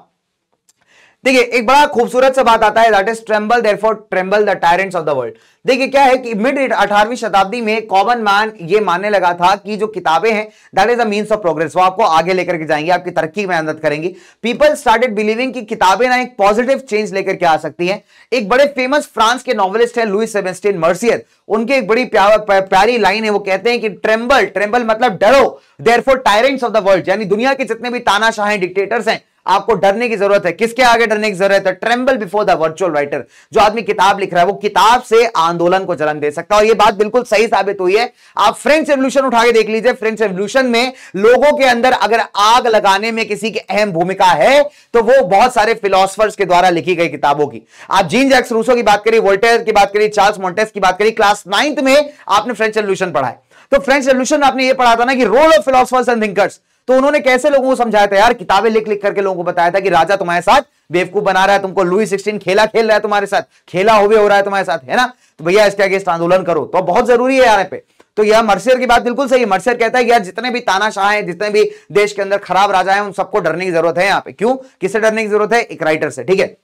[SPEAKER 1] देखिए एक बड़ा खूबसूरत सा बात आता है that is tremble therefore tremble the tyrants of the world देखिए क्या है कि मिड अठारवी शताब्दी में कॉमन मैन ये मानने लगा था कि जो किताबें हैं that is the means of progress वो आपको आगे लेकर के जाएंगे आपकी तरक्की में मदद करेंगी पीपल स्टार्टेड बिलीविंग कि किताबें ना एक पॉजिटिव चेंज लेकर के आ सकती हैं एक बड़े फेमस फ्रांस के नॉवलिस्ट है लुइस सेबेस्टिन मर्सियर उनकी एक बड़ी प्यारी लाइन है वो कहते हैं कि ट्रेम्बल ट्रेम्बल मतलब डरो therefore tyrants of the world यानी दुनिया के जितने भी तानाशाह डिक्टेटर्स हैं आपको डरने की जरूरत है किसके आगे डरने की जरूरत है tremble before the virtual writer जो आदमी किताब लिख रहा है वो किताब से आंदोलन को जन्म दे सकता है और ये बात बिल्कुल सही साबित हुई है आप फ्रेंच रेवल्यूशन उठा के देख लीजिए फ्रेंच रेवल्यूशन में लोगों के अंदर अगर आग लगाने में किसी की अहम भूमिका है तो वो बहुत सारे फिलोसफर्स के द्वारा लिखी गई किताबों की आप जीन जैक्स रूसो की बात करिए वोल्टेयर की बात करिए चार्ल्स मोन्टेस की बात करिए क्लास नाइन्थ में आपने फ्रेंच रेवल्यूशन पढ़ा है तो फ्रेंच रेवल्यूशन आपने ये पढ़ा था ना कि role of philosophers and thinkers तो उन्होंने कैसे लोगों को समझाया था यार किताबें लिख लिख करके लोगों को बताया था कि राजा तुम्हारे साथ बेवकूफ बना रहा है तुमको लुई सिक्सटीन खेला खेल रहा है तुम्हारे साथ खेला हुए हो रहा है तुम्हारे साथ है ना तो भैया इसके अगेस्ट आंदोलन करो तो बहुत जरूरी है यहाँ पे तो यह मर्सियर की बात बिल्कुल सही है मर्सियर कहता है यार जितने भी तानाशाह हैं जितने भी देश के अंदर खराब राजा हैं उन सबको डरने की जरूरत है यहाँ पे क्यों किससे डरने की जरूरत है एक राइटर से ठीक है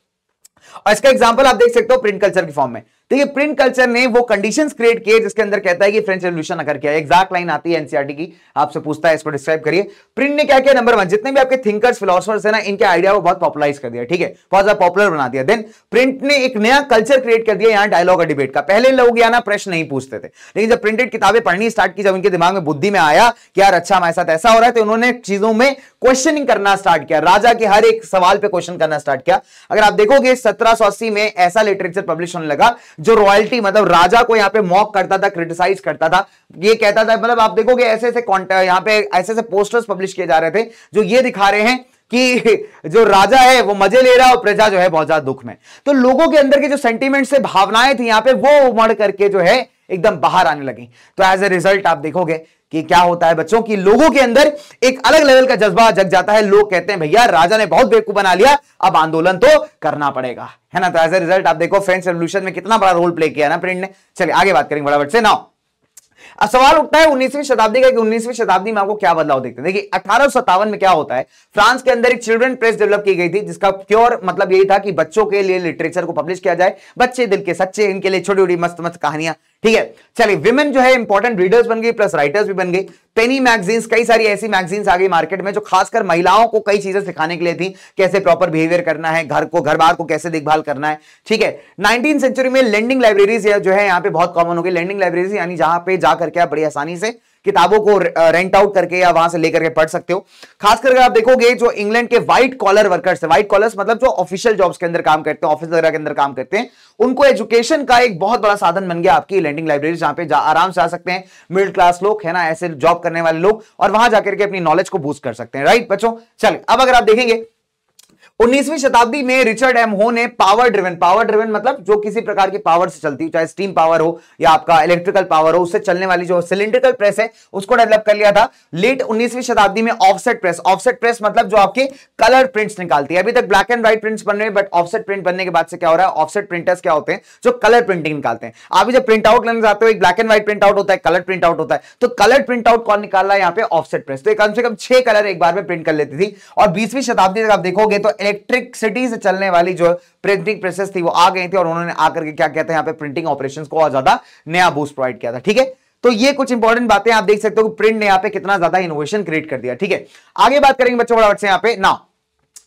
[SPEAKER 1] और इसका एग्जाम्पल आप देख सकते हो प्रिंट कल्चर के फॉर्म में देखिए प्रिंट कल्चर ने वो कंडीशंस क्रिएट किए जिसके अंदर कहता है कि फ्रेंच रेवल्यूशन अगर क्या एग्जैक्ट लाइन आती है एनसीआरटी की आपसे पूछता है इसको डिस्क्राइब करिए प्रिंट ने क्या किया नंबर वन जितने भी आपके थिंकर्स फिलोसफर्स है ना इनके आइडिया को बहुत पॉपुलराइज कर दिया ठीक है बहुत ज्यादा पॉपुलर बना दिया देन प्रिंट ने एक नया कल्चर क्रिएट कर दिया यहाँ डायलॉग और डिबेट का पहले लोग यहाँ प्रश्न नहीं पूछते थे लेकिन जब प्रिंटेड किताबें पढ़नी स्टार्ट की जब उनके दिमाग में बुद्धि में आया कि यार अच्छा हमारे साथ ऐसा हो रहा है तो उन्होंने चीजों में क्वेश्चनिंग करना स्टार्ट किया राजा के हर एक सवाल पे क्वेश्चन करना स्टार्ट किया अगर आप देखोगे सत्रह में ऐसा लिटरेचर पब्लिश होने लगा जो रॉयल्टी मतलब राजा को यहाँ पे मॉक करता था क्रिटिसाइज करता था ये कहता था मतलब आप देखोगे ऐसे ऐसे यहाँ पे ऐसे ऐसे पोस्टर्स पब्लिश किए जा रहे थे जो ये दिखा रहे हैं कि जो राजा है वो मजे ले रहा है और प्रजा जो है बहुत ज्यादा दुख में तो लोगों के अंदर के जो सेंटीमेंट से भावनाएं थी यहाँ पे वो उमड़ करके जो है एकदम बाहर आने लगी तो एज ए रिजल्ट आप देखोगे कि क्या होता है बच्चों की लोगों के अंदर एक अलग लेवल का जज्बा जग जाता है लोग कहते हैं भैया राजा ने बहुत बेवकूफ बना लिया अब आंदोलन तो करना पड़ेगा है ना तो एज ए रिजल्ट आप देखो फ्रेंड्स रेवल्यूशन में कितना बड़ा रोल प्ले किया ना प्रिंट ने चलिए आगे बात करेंगे बड़ा से ना सवाल उठता है 19वीं शताब्दी का कि 19वीं शताब्दी में आपको क्या बदलाव देखते हैं देखिए अठारह में क्या होता है फ्रांस के अंदर एक चिल्ड्रन प्रेस डेवलप की गई थी जिसका प्योर मतलब यही था कि बच्चों के लिए लिटरेचर को पब्लिश किया जाए बच्चे दिल के सच्चे इनके लिए छोटी छोटी मस्त मस्त कहानियां ठीक है चलिए विमेन जो है इंपॉर्टेंट रीडर्स बन गई प्लस राइटर्स भी बन गई पेनी मैगजीन्स कई सारी ऐसी मैगजीन्स आ गई मार्केट में जो खासकर महिलाओं को कई चीजें सिखाने के लिए थी कैसे प्रॉपर बिहेवियर करना है घर को घर बार को कैसे देखभाल करना है ठीक है नाइनटीन सेंचुरी में लैंडिंग लाइब्रेरीज जो है यहाँ पे बहुत कॉमन हो गई लैंडिंग लाइब्रेरीज यानी जहां पे जाकर के आप बड़ी आसानी से किताबों को रेंट आउट करके या वहां से लेकर के पढ़ सकते हो खास करके आप देखोगे जो इंग्लैंड के व्हाइट कॉलर वर्कर्स है व्हाइट कॉलर्स मतलब जो ऑफिशियल जॉब्स के अंदर काम करते हैं ऑफिस वगैरह के अंदर काम करते हैं उनको एजुकेशन का एक बहुत बड़ा साधन बन गया आपकी लैंडिंग लाइब्रेरी जहां पे जा, आराम से आ सकते हैं मिडिल क्लास लोग है ना ऐसे जॉब करने वाले लोग और वहां जाकर के अपनी नॉलेज को बूस्ट कर सकते हैं राइट बच्चों चलिए अब अगर आप देखेंगे 19वीं शताब्दी में रिचर्ड एम हो ने पावर ड्रिवन पावर ड्रिवन मतलब जो किसी प्रकार की पावर से चलती चाहे स्टीम पावर हो या आपका इलेक्ट्रिकल पावर हो उससे चलने वाली जो सिलिंड्रिकल प्रेस है उसको डेवलप कर लिया था लेट 19वीं शताब्दी में ऑफसेट प्रेस ऑफसेट प्रेस मतलब जो आपके कलर प्रिंट्स निकालती है अभी तक ब्लैक एंड व्हाइट प्रिंट्स बन रहे हैं बट ऑफसेट प्रिंट बनने के बाद से क्या हो रहा है ऑफसेट प्रिंटर्स क्या होते हैं जो कलर प्रिंटिंग निकालते हैं आप जब प्रिंट आउट लेने जाते हो एक black and white print out होता है कलर प्रिंट आउट होता है तो कलर प्रिंट आउट कौन निकाल रहा है यहाँ पे ऑफसेट प्रेस तो कम से कम छह कलर एक बार में प्रिंट कर लेती थी और बीसवीं शताब्दी तक आप देखोगे तो इलेक्ट्रिक सिटी से चलने वाली जो प्रिंटिंग प्रेसेस थी वो आ गई थी और उन्होंने आकर के क्या कहते हैं यहाँ पे प्रिंटिंग ऑपरेशन को और ज्यादा नया बूस्ट प्रोवाइड किया था ठीक है तो ये कुछ इंपॉर्टेंट बातें आप देख सकते हो प्रिंट ने यहाँ पे कितना ज्यादा इनोवेशन क्रिएट कर दिया ठीक है आगे बात करेंगे बच्चों बड़ा बच्चे यहाँ पे ना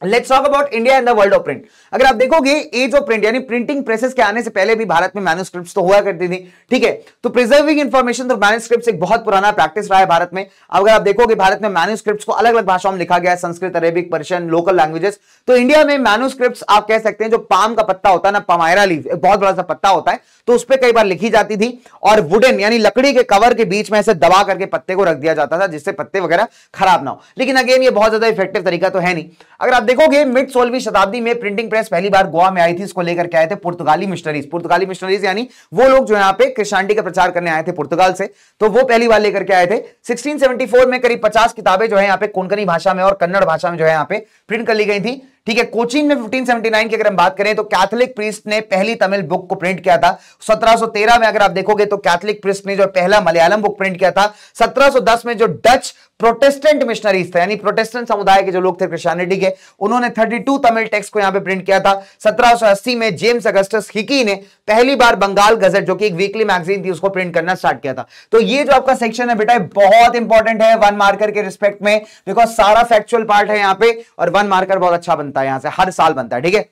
[SPEAKER 1] let's talk about India and the world of print अगर आप देखोगे एज ऑफ प्रिंट यानी प्रिंटिंग प्रेसेस के आने से पहले भी भारत में मैनुस्क्रिप्ट तो हुआ करती थी ठीक है तो प्रिजर्विंग इन्फॉर्मेशन तो स्क्रिप्ट एक बहुत पुराना प्रैक्टिस रहा है भारत में अगर आप देखोगे भारत में मैन्यूस्क्रिप्ट्स को अलग अलग भाषाओं में लिखा गया है Sanskrit Arabic Persian local languages तो इंडिया में मैनुस्क्रिप्ट आप कह सकते हैं जो पाम का पत्ता होता है ना पमायरा लीव बहुत बड़ा सा पत्ता होता है तो उस पर कई बार लिखी जाती थी और वुडन यानी लकड़ी के कवर के बीच में ऐसे दबा करके पत्ते को रख दिया जाता था जिससे पत्ते वगैरह खराब ना हो लेकिन अगेन ये बहुत ज्यादा इफेक्टिव तरीका तो है नहीं अगर आप देखोगे मिड सोलवी शताब्दी में प्रिंटिंग प्रेस पहली बार गोवा में आई थी इसको लेकर के आए थे पुर्तगाली मिशनरीज पुर्तगाली मिशनरीज यानी वो लोग जो यहाँ पे क्रिशांडी का प्रचार करने आए थे पुर्तगाल से तो वो पहली बार लेकर के आए थे 1674 में करीब 50 किताबें जो है यहाँ पे कोंकनी भाषा में और कन्नड़ भाषा में जो है यहाँ पे प्रिंट कर ली गई थी ठीक है कोचिन में 1579 की अगर हम बात करें तो कैथोलिक प्रिस्ट ने पहली तमिल बुक को प्रिंट किया था 1713 में अगर आप देखोगे तो कैथोलिक प्रिस्ट ने जो पहला मलयालम बुक प्रिंट किया था 1710 में जो डच प्रोटेस्टेंट मिशनरीज थे यानी प्रोटेस्टेंट समुदाय के जो लोग थे क्रिश्चियनिटी के उन्होंने 32 तमिल टेक्स्ट को यहां पे प्रिंट किया था 1780 में जेम्स अगस्टस हिकी ने पहली बार बंगाल गजट जो कि एक वीकली मैगजीन थी उसको प्रिंट करना स्टार्ट किया था तो ये जो आपका सेक्शन है बेटा बहुत इंपॉर्टेंट है वन मार्कर के रिस्पेक्ट में बिकॉज सारा फैक्चुअल पार्ट है यहाँ पे और वन मार्कर बहुत अच्छा बनता बनता है यहां से हर साल बनता है ठीक है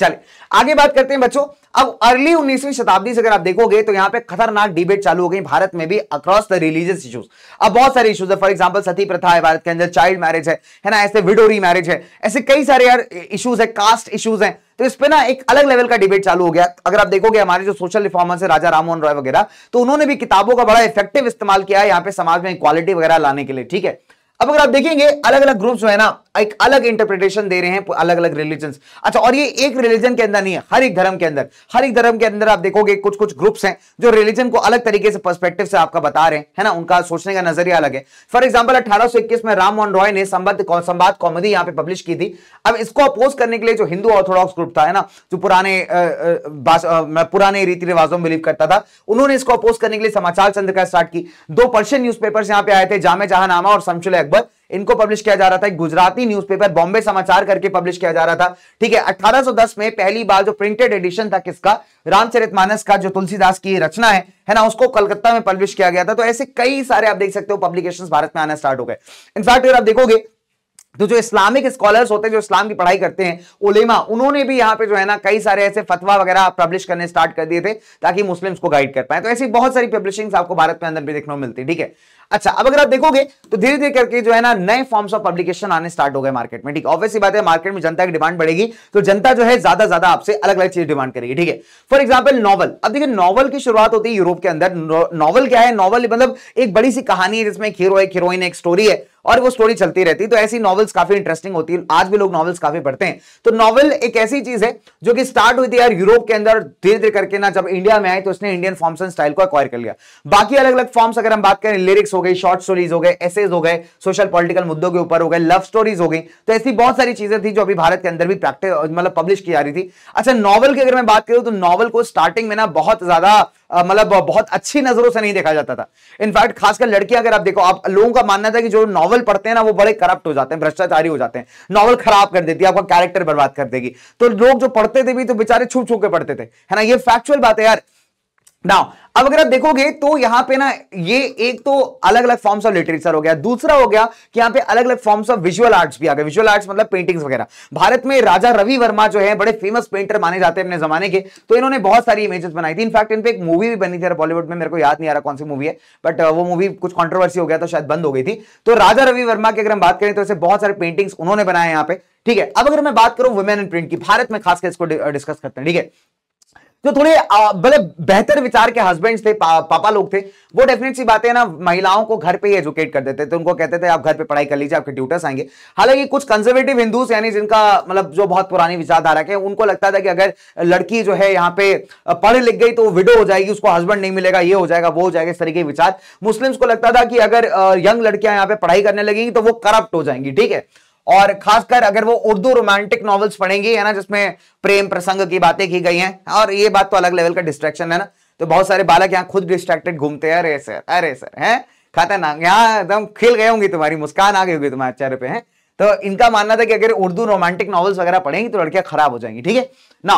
[SPEAKER 1] चले आगे बात करते हैं बच्चों अब अर्ली 19वीं शताब्दी से अगर आप देखोगे तो यहां पे खतरनाक डिबेट चालू हो गई भारत में भी अक्रॉस द रिलीजियस इश्यूज अब बहुत सारे इश्यूज है फॉर एग्जांपल सती प्रथा है भारत के अंदर चाइल्ड मैरिज है है ना ऐसे विडोरी मैरिज है ऐसे कई सारे यार इश्यूज है कास्ट इश्यूज है तो इस पे ना एक अलग लेवल का डिबेट चालू हो गया अगर आप देखोगे हमारे जो सोशल रिफॉर्मर्स है राजा राममोहन रॉय वगैरह तो उन्होंने भी किताबों का बड़ा इफेक्टिव इस्तेमाल किया है यहाँ पे समाज में इक्वालिटी वगैरह लाने के लिए ठीक है अब अगर आप देखेंगे अलग अलग ग्रुप्स जो है ना एक अलग इंटरप्रिटेशन दे रहे हैं अलग अलग रिलीजन अच्छा और ये एक रिलीजन के अंदर नहीं है हर एक धर्म के अंदर हर एक धर्म के अंदर आप देखोगे कुछ कुछ ग्रुप्स हैं जो रिलीजन को अलग तरीके से पर्सपेक्टिव से आपका बता रहे हैं है ना उनका सोचने का नजरिया अलग है फॉर एग्जाम्पल अठारह में राम मोहन रॉय ने संबद्ध संवाद कॉमेडी यहाँ पे पब्लिश की थी अब इसको अपोज करने के लिए जो हिंदू ऑर्थोडॉक्स ग्रुप था है ना जो पुराने पुराने रीति रिवाजों में बिलीव करता था उन्होंने इसको अपोज करने के लिए समाचार चंद्र का स्टार्ट की दो पर्शियन न्यूज पेपर यहाँ पे आए थे जामे जहानामा और समचुल अकबर इनको पब्लिश किया जा रहा था एक गुजराती न्यूज़पेपर बॉम्बे समाचार करके पब्लिश किया जा रहा था ठीक है 1810 में पहली बार जो प्रिंटेड एडिशन था किसका रामचरितमानस का जो तुलसीदास की रचना है है ना उसको कलकत्ता में पब्लिश किया गया था तो ऐसे कई सारे आप देख सकते हो पब्लिकेशन भारत में आना स्टार्ट हो गए इनफैक्ट अगर आप देखोगे तो जो इस्लामिक स्कॉलर्स होते हैं जो इस्लाम की पढ़ाई करते हैं उलेमा उन्होंने भी यहाँ पे जो है ना कई सारे ऐसे फतवा वगैरह पब्लिश करने स्टार्ट कर दिए थे ताकि मुस्लिम्स को गाइड कर पाए तो ऐसी बहुत सारी पब्लिशिंग्स आपको भारत में अंदर भी देखने को मिलती है ठीक है अच्छा अब अगर आप देखोगे तो धीरे धीरे करके जो है ना नए फॉर्म्स ऑफ पब्लिकेशन आने स्टार्ट हो गए मार्केट में ठीक ऑब्वियसली बात है मार्केट में जनता की डिमांड बढ़ेगी तो जनता जो है ज्यादा ज्यादा आपसे अलग अलग चीज डिमांड करेगी ठीक है फॉर एग्जाम्पल नॉवल अब देखिए नॉवल की शुरुआत होती है यूरोप के अंदर नॉवल क्या है नॉवल मतलब एक बड़ी सी कहानी है जिसमें एक हीरो एक हीरोइन एक स्टोरी है और वो स्टोरी चलती रहती है तो ऐसी नॉवेल्स काफी इंटरेस्टिंग होती है आज भी लोग नॉवेल्स काफी पढ़ते हैं तो नॉवेल एक ऐसी चीज है जो कि स्टार्ट हुई थी यार यूरोप के अंदर धीरे धीरे करके ना जब इंडिया में आए तो उसने इंडियन फॉर्म्स एंड स्टाइल को अक्वायर कर लिया बाकी अलग अलग फॉर्म्स अगर हम बात करें लिरिक्स हो गई शॉर्ट स्टोरीज हो गए एसेज हो गए सोशल पॉलिटिकल मुद्दों के ऊपर हो गए लव स्टोरीज हो गई तो ऐसी बहुत सारी चीजें थी जो अभी भारत के अंदर भी प्रैक्टिस मतलब पब्लिश की जा रही थी अच्छा नॉवल की अगर मैं बात करूं तो नॉवल को स्टार्टिंग में ना बहुत ज्यादा मतलब बहुत अच्छी नजरों से नहीं देखा जाता था इनफैक्ट खासकर लड़कियां अगर आप देखो आप लोगों का मानना था कि जो नॉवल पढ़ते हैं ना वो बड़े करप्ट हो जाते हैं भ्रष्टाचारी हो जाते हैं नॉवल खराब कर देती है आपका कैरेक्टर बर्बाद कर देगी तो लोग जो पढ़ते थे भी तो बेचारे छुप छुप के पढ़ते थे है ना ये फैक्चुअल बात है यार नाउ अब अगर आप देखोगे तो यहां पे ना ये एक तो अलग अलग फॉर्म्स ऑफ लिटरेचर हो गया दूसरा हो गया कि यहां पे अलग अलग फॉर्म्स ऑफ विजुअल आर्ट्स भी आ गए विजुअल आर्ट्स मतलब पेंटिंग्स वगैरह भारत में राजा रवि वर्मा जो है बड़े फेमस पेंटर माने जाते हैं अपने जमाने के तो इन्होंने बहुत सारी इमेजेस बनाई थी इनफैक्ट इन पर एक मूवी भी बनी थी बॉलीवुड में मेरे को याद नहीं आ रहा कौन सी मूवी है बट वो मूवी कुछ कॉन्ट्रोवर्सी हो गया तो शायद बंद हो गई थी तो राजा रवि वर्मा की अगर हम बात करें तो ऐसे बहुत सारे पेंटिंग्स उन्होंने बनाए यहाँ पे ठीक है अब अगर मैं बात करूं वुमेन इन प्रिंट की भारत में खासकर इसको डिस्कस करते हैं ठीक है जो थोड़े मतलब बेहतर विचार के हस्बैंड थे पा, पापा लोग थे वो डेफिनेट सी बात है ना महिलाओं को घर पे ही एजुकेट कर देते थे उनको कहते थे आप घर पे पढ़ाई कर लीजिए आपके ट्यूटर्स आएंगे हालांकि कुछ कंजर्वेटिव हिंदूज यानी जिनका मतलब जो बहुत पुरानी विचारधारा के उनको लगता था कि अगर लड़की जो है यहाँ पे पढ़ लिख गई तो विडो हो जाएगी उसको हस्बैंड नहीं मिलेगा ये हो जाएगा वो हो जाएगा इस तरीके के विचार मुस्लिम्स को लगता था कि अगर यंग लड़कियां यहाँ पे पढ़ाई करने लगेंगी तो वो करप्ट हो जाएंगी ठीक है और खासकर अगर वो उर्दू रोमांटिक नॉवेल्स पढ़ेंगी है ना जिसमें प्रेम प्रसंग की बातें की गई हैं और ये बात तो अलग लेवल का डिस्ट्रैक्शन है ना तो बहुत सारे बालक यहाँ खुद डिस्ट्रैक्टेड घूमते हैं अरे सर अरे सर है खतरनाक यहाँ एकदम खिल गए होंगी तुम्हारी मुस्कान आ गई होगी तुम्हारे चेहरे पे है तो इनका मानना था कि अगर उर्दू रोमांटिक नॉवेल्स वगैरह पढ़ेंगी तो लड़कियां खराब हो जाएंगी ठीक है ना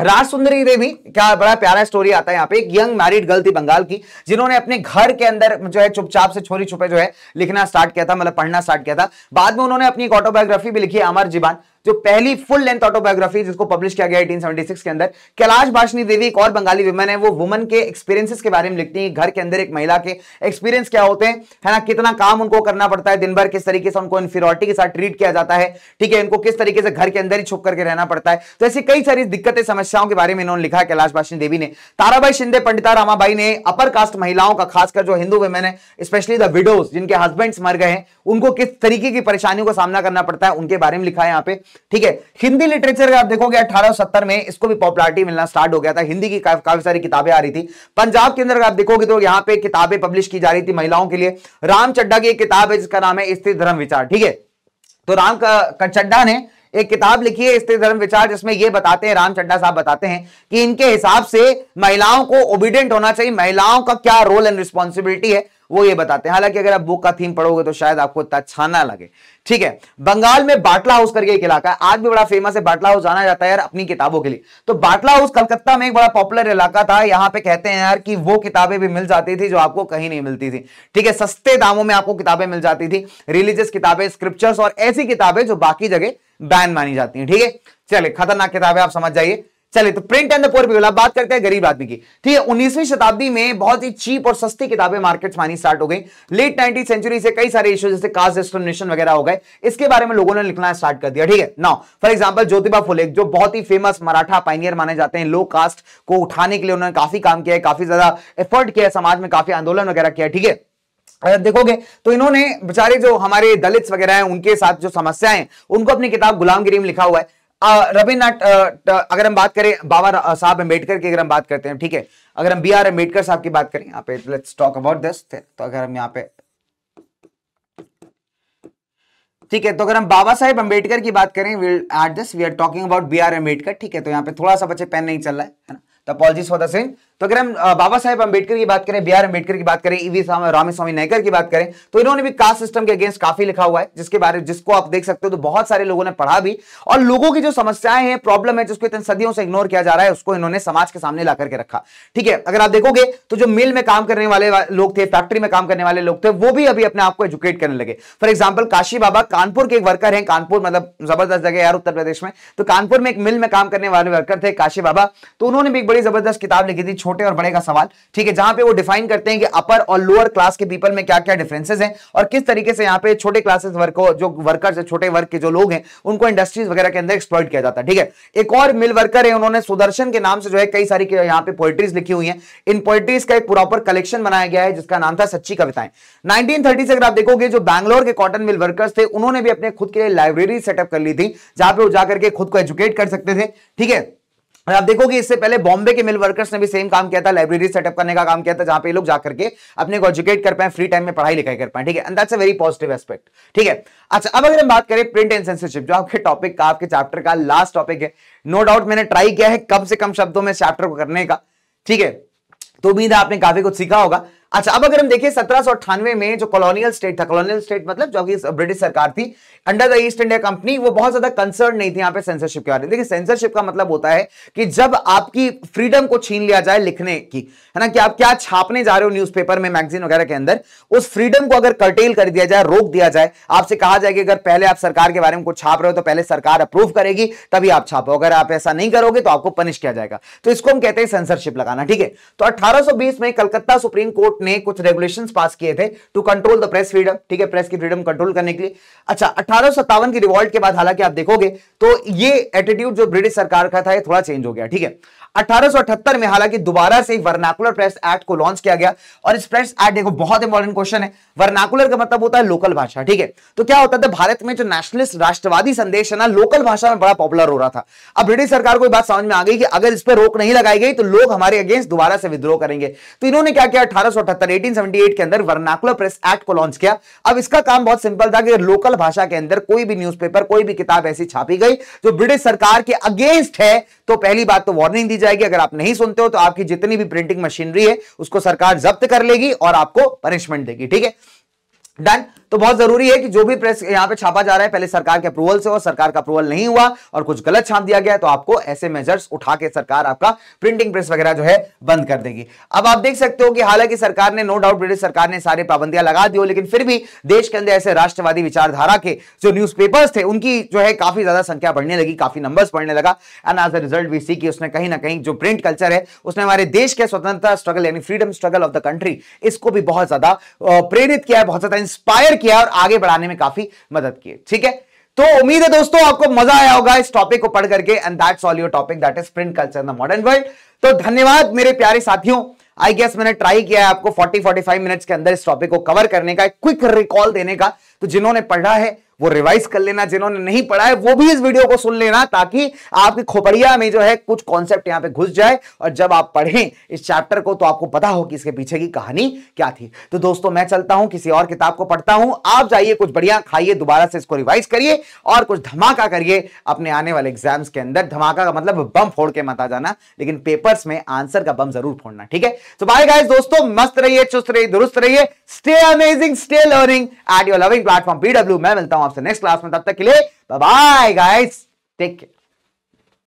[SPEAKER 1] राज सुंदरी देवी क्या बड़ा प्यारा स्टोरी आता है यहाँ पे एक यंग मैरिड गर्ल थी बंगाल की जिन्होंने अपने घर के अंदर जो है चुपचाप से छोरी छुपे जो है लिखना स्टार्ट किया था मतलब पढ़ना स्टार्ट किया था बाद में उन्होंने अपनी ऑटोबायोग्राफी भी लिखी अमर जीवन जो पहली फुल लेंथ ऑटोबायोग्राफी जिसको पब्लिश किया गया 1876 के अंदर कैलाश भाषणी देवी एक और बंगाली विमन है वो वुमन के एक्सपीरियंसेस के बारे में लिखती है घर के अंदर एक महिला के एक्सपीरियंस क्या होते हैं है ना कितना काम उनको करना पड़ता है दिन भर किस तरीके से उनको इन्फीरियोरिटी के साथ ट्रीट किया जाता है ठीक है इनको किस तरीके से घर के अंदर ही छुप करके रहना पड़ता है तो ऐसी कई सारी दिक्कतें समस्याओं के बारे में इन्होंने लिखा कैलाश भाषणी देवी ने ताराबाई शिंदे पंडिता रामाबाई ने अपर कास्ट महिलाओं का खासकर जो हिंदू वुमेन है स्पेशली द विडोज जिनके हस्बैंड मर गए हैं उनको किस तरीके की परेशानियों का सामना करना पड़ता है उनके बारे में लिखा है यहाँ पे ठीक है हिंदी लिटरेचर का आप देखोगे 1870 में इसको भी पॉपुलरिटी मिलना स्टार्ट हो गया था हिंदी की काफी काफ सारी किताबें आ रही थी पंजाब के अंदर आप देखोगे तो यहां पे किताबें पब्लिश की जा रही थी महिलाओं के लिए राम चड्डा की एक किताब है जिसका नाम है स्त्री धर्म विचार ठीक है तो राम चड्डा ने एक किताब लिखी है स्त्री धर्म विचार जिसमें ये बताते हैं राम चड्डा साहब बताते हैं कि इनके हिसाब से महिलाओं को ओबिडेंट होना चाहिए महिलाओं का क्या रोल एंड रिस्पॉन्सिबिलिटी है वो ये बताते हैं हालांकि अगर आप बुक का थीम पढ़ोगे तो शायद आपको इतना अच्छा ना लगे ठीक है बंगाल में बाटला हाउस करके एक इलाका है आज भी बड़ा फेमस है बाटला हाउस जाना जाता है यार अपनी किताबों के लिए तो बाटला हाउस कलकत्ता में एक बड़ा पॉपुलर इलाका था यहाँ पे कहते हैं यार कि वो किताबें भी मिल जाती थी जो आपको कहीं नहीं मिलती थी ठीक है सस्ते दामों में आपको किताबें मिल जाती थी रिलीजियस किताबें स्क्रिप्चर्स और ऐसी किताबें जो बाकी जगह बैन मानी जाती है ठीक है चलिए खतरनाक किताबें आप समझ जाइए चले तो प्रिंट एंड द पीपल बात करते हैं गरीब आदमी की ठीक है उन्नीसवीं शताब्दी में बहुत ही चीप और सस्ती किताबें मार्केट्स मानी स्टार्ट हो गई लेट नाइनटीन सेंचुरी से कई सारे इश्यू जैसे कास्ट डिस्क्रिमिनेशन वगैरह हो गए इसके बारे में लोगों ने लिखना स्टार्ट कर दिया ठीक है now for example Jyotiba Phule जो बहुत ही फेमस मराठा पाइनियर माने जाते हैं लो कास्ट को उठाने के लिए उन्होंने काफी काम किया है काफी ज्यादा एफर्ट किया है समाज में काफी आंदोलन वगैरह किया ठीक है अगर देखोगे तो इन्होंने बेचारे जो हमारे दलित वगैरह हैं उनके साथ जो समस्या है उनको अपनी किताब गुलामगिरी में लिखा हुआ है रविन्द्रनाथ अगर हम बात करें बाबा साहब अम्बेडकर की अगर हम बात करते हैं ठीक है अगर हम बी आर अम्बेडकर साहब की बात करें यहाँ पे लेट्स टॉक अबाउट दिस तो अगर हम यहाँ पे ठीक है तो अगर हम बाबा साहेब अम्बेडकर की बात करें will at this we are talking about B R Ambedkar ठीक है तो यहाँ पे थोड़ा सा बच्चे पेन नहीं चल रहा है ना तो अपॉलजीज फॉर द सेम तो अगर हम बाबा साहेब अंबेडकर की बात करें बी अंबेडकर अम्बेडकर की बात करें ईवी रामेस्वामी नायकर की बात करें तो इन्होंने भी कास्ट सिस्टम के अगेंस्ट काफी लिखा हुआ है जिसके बारे जिसको आप देख सकते हो तो बहुत सारे लोगों ने पढ़ा भी और लोगों की जो समस्याएं हैं प्रॉब्लम है जिसको इतने सदियों से इग्नोर किया जा रहा है उसको इन्होंने समाज के सामने ला करके रखा ठीक है अगर आप देखोगे तो जो मिल में काम करने वाले लोग थे फैक्ट्री में काम करने वाले लोग थे वो भी अभी अपने आप को एजुकेट करने लगे फॉर एग्जाम्पल काशी बाबा कानपुर के एक वर्कर है कानपुर मतलब जबरदस्त जगह यार उत्तर प्रदेश में तो कानपुर में एक मिल में काम करने वाले वर्कर थे काशी बाबा तो उन्होंने भी एक बड़ी जबरदस्त किताब लिखी थी छोटे और बड़े का सवाल ठीक है जहां पे वो डिफाइन करते हैं कि अपर और लोअर क्लास के पीपल में क्या क्या डिफरेंसेस हैं और किस तरीके से यहाँ पे छोटे क्लासेस वर्क जो वर्कर्स है छोटे वर्ग के जो लोग हैं उनको इंडस्ट्रीज वगैरह के अंदर एक्सप्लॉइट किया जाता है ठीक है एक और मिल वर्कर है उन्होंने सुदर्शन के नाम से जो है कई सारी यहाँ पे पोइट्रीज लिखी हुई है इन पोइट्रीज का एक प्रॉपर कलेक्शन बनाया गया है जिसका नाम था सच्ची कविताएं 1930 से अगर आप देखोगे जो बैंगलोर के कॉटन मिल वर्कर्स थे उन्होंने भी अपने खुद के लिए लाइब्रेरी सेटअप कर ली थी जहां पर वो जाकर के खुद को एजुकेट कर सकते थे ठीक है और आप देखोगे इससे पहले बॉम्बे के मिल वर्कर्स ने भी सेम काम किया था लाइब्रेरी सेटअप करने का काम किया था जहां पे लोग जाकर के अपने को एजुकेट कर पाए फ्री टाइम में पढ़ाई लिखाई कर पाए ठीक है that's a very positive aspect ठीक है अच्छा अब अगर हम बात करें प्रिंट एंड सेंसरशिप जो आपके टॉपिक का आपके चैप्टर का लास्ट टॉपिक है नो डाउट मैंने ट्राई किया है कम से कम शब्दों में चैप्टर को करने का ठीक है तो उम्मीद है आपने काफी कुछ सीखा होगा अच्छा अब अगर हम देखें सत्रह में जो कॉलोनियल स्टेट था कॉलोनियल स्टेट मतलब जो ब्रिटिश सरकार थी under the East India Company वो बहुत ज्यादा कंसर्न नहीं थी यहाँ पे सेंसरशिप के बारे में देखिए सेंसरशिप का मतलब होता है कि जब आपकी फ्रीडम को छीन लिया जाए लिखने की है ना कि आप क्या छापने जा रहे हो न्यूज में मैगजीन वगैरह के अंदर उस फ्रीडम को अगर कर्टेल कर दिया जाए रोक दिया जाए आपसे कहा जाए कि अगर पहले आप सरकार के बारे में कुछ छाप रहे हो तो पहले सरकार अप्रूव करेगी तभी आप छापो अगर आप ऐसा नहीं करोगे तो आपको पनिश किया जाएगा तो इसको हम कहते हैं सेंसरशिप लगाना ठीक है तो अठारह में कलकत्ता सुप्रीम कोर्ट ने कुछ रेगुलेशंस पास किए थे to control the press freedom ठीक है प्रेस की फ्रीडम कंट्रोल करने के लिए अच्छा अठारह की रिवॉल्ट के बाद हालांकि आप देखोगे तो ये एटीट्यूड जो ब्रिटिश सरकार का था ये थोड़ा चेंज हो गया ठीक है 1878 में हालांकि दोबारा से वर्नाकुलर प्रेस एक्ट को लॉन्च किया गया और इस प्रेस एक्ट देखो बहुत इंपॉर्टेंट क्वेश्चन है वर्नाकुलर का मतलब होता है लोकल भाषा ठीक है तो क्या होता था भारत में जो नेशनलिस्ट राष्ट्रवादी संदेश है ना लोकल भाषा में बड़ा पॉपुलर हो रहा था अब ब्रिटिश सरकार को बात समझ में आ गई कि अगर इस पर रोक नहीं लगाई गई तो लोग हमारे अगेंस्ट दोबारा से विद्रोह करेंगे तो इन्होंने क्या किया अठारह अठहत्तर के अंदर वर्नाकुलर प्रेस एक्ट को लॉन्च किया अब इसका काम बहुत सिंपल था कि लोकल भाषा के अंदर कोई भी न्यूज़पेपर कोई भी किताब ऐसी छापी गई जो ब्रिटिश सरकार के अगेंस्ट है तो पहली बात तो वार्निंग दी जाएगी अगर आप नहीं सुनते हो तो आपकी जितनी भी प्रिंटिंग मशीनरी है उसको सरकार जब्त कर लेगी और आपको पनिशमेंट देगी ठीक है डन तो बहुत जरूरी है कि जो भी प्रेस यहाँ पे छापा जा रहा है पहले सरकार के अप्रूवल से और सरकार का अप्रूवल नहीं हुआ और कुछ गलत छाप दिया गया तो आपको ऐसे मेजर्स उठा के सरकार आपका प्रिंटिंग प्रेस वगैरह जो है बंद कर देगी अब आप देख सकते हो कि हालांकि सरकार ने नो डाउट ब्रिटिश सरकार ने सारी पाबंदियां लगा दी हो लेकिन फिर भी देश के अंदर ऐसे राष्ट्रवादी विचारधारा के जो न्यूज थे उनकी जो है काफी ज्यादा संख्या बढ़ने लगी काफी नंबर्स बढ़ने लगा एंड एज अ रिजल्ट भी सी कि उसने कहीं ना कहीं जो प्रिंट कल्चर है उसने हमारे देश के स्वतंत्रता स्ट्रगल यानी freedom struggle of the country इसको भी बहुत ज्यादा प्रेरित किया है बहुत ज्यादा इंस्पायर किया और आगे बढ़ाने में काफी मदद की ठीक है तो उम्मीद है दोस्तों आपको मजा आया होगा इस टॉपिक को पढ़ करके and that's all your topic that is print culture in the modern world तो धन्यवाद मेरे प्यारे साथियों आई गेस मैंने ट्राई किया है आपको 40 45 मिनट्स के अंदर इस टॉपिक को कवर करने का एक क्विक रिकॉल देने का तो जिन्होंने पढ़ा है वो रिवाइज कर लेना जिन्होंने नहीं पढ़ा है वो भी इस वीडियो को सुन लेना ताकि आपकी खोपड़िया में जो है कुछ कॉन्सेप्ट यहां पे घुस जाए और जब आप पढ़ें इस चैप्टर को तो आपको पता हो कि इसके पीछे की कहानी क्या थी तो दोस्तों मैं चलता हूं किसी और किताब को पढ़ता हूं आप जाइए कुछ बढ़िया खाइए दोबारा से इसको रिवाइज करिए और कुछ धमाका करिए अपने आने वाले एग्जाम्स के अंदर धमाका का मतलब बम फोड़ के मत आ जाना लेकिन पेपर्स में आंसर का बम जरूर फोड़ना ठीक है तो बाय गाय दोस्तों मस्त रहिए चुस्त रहिए दुरुस्त रहिए stay amazing stay learning at your loving platform PW मैं मिलता हूं आपसे नेक्स्ट क्लास में तब तक के लिए बाय गाइस टेक केयर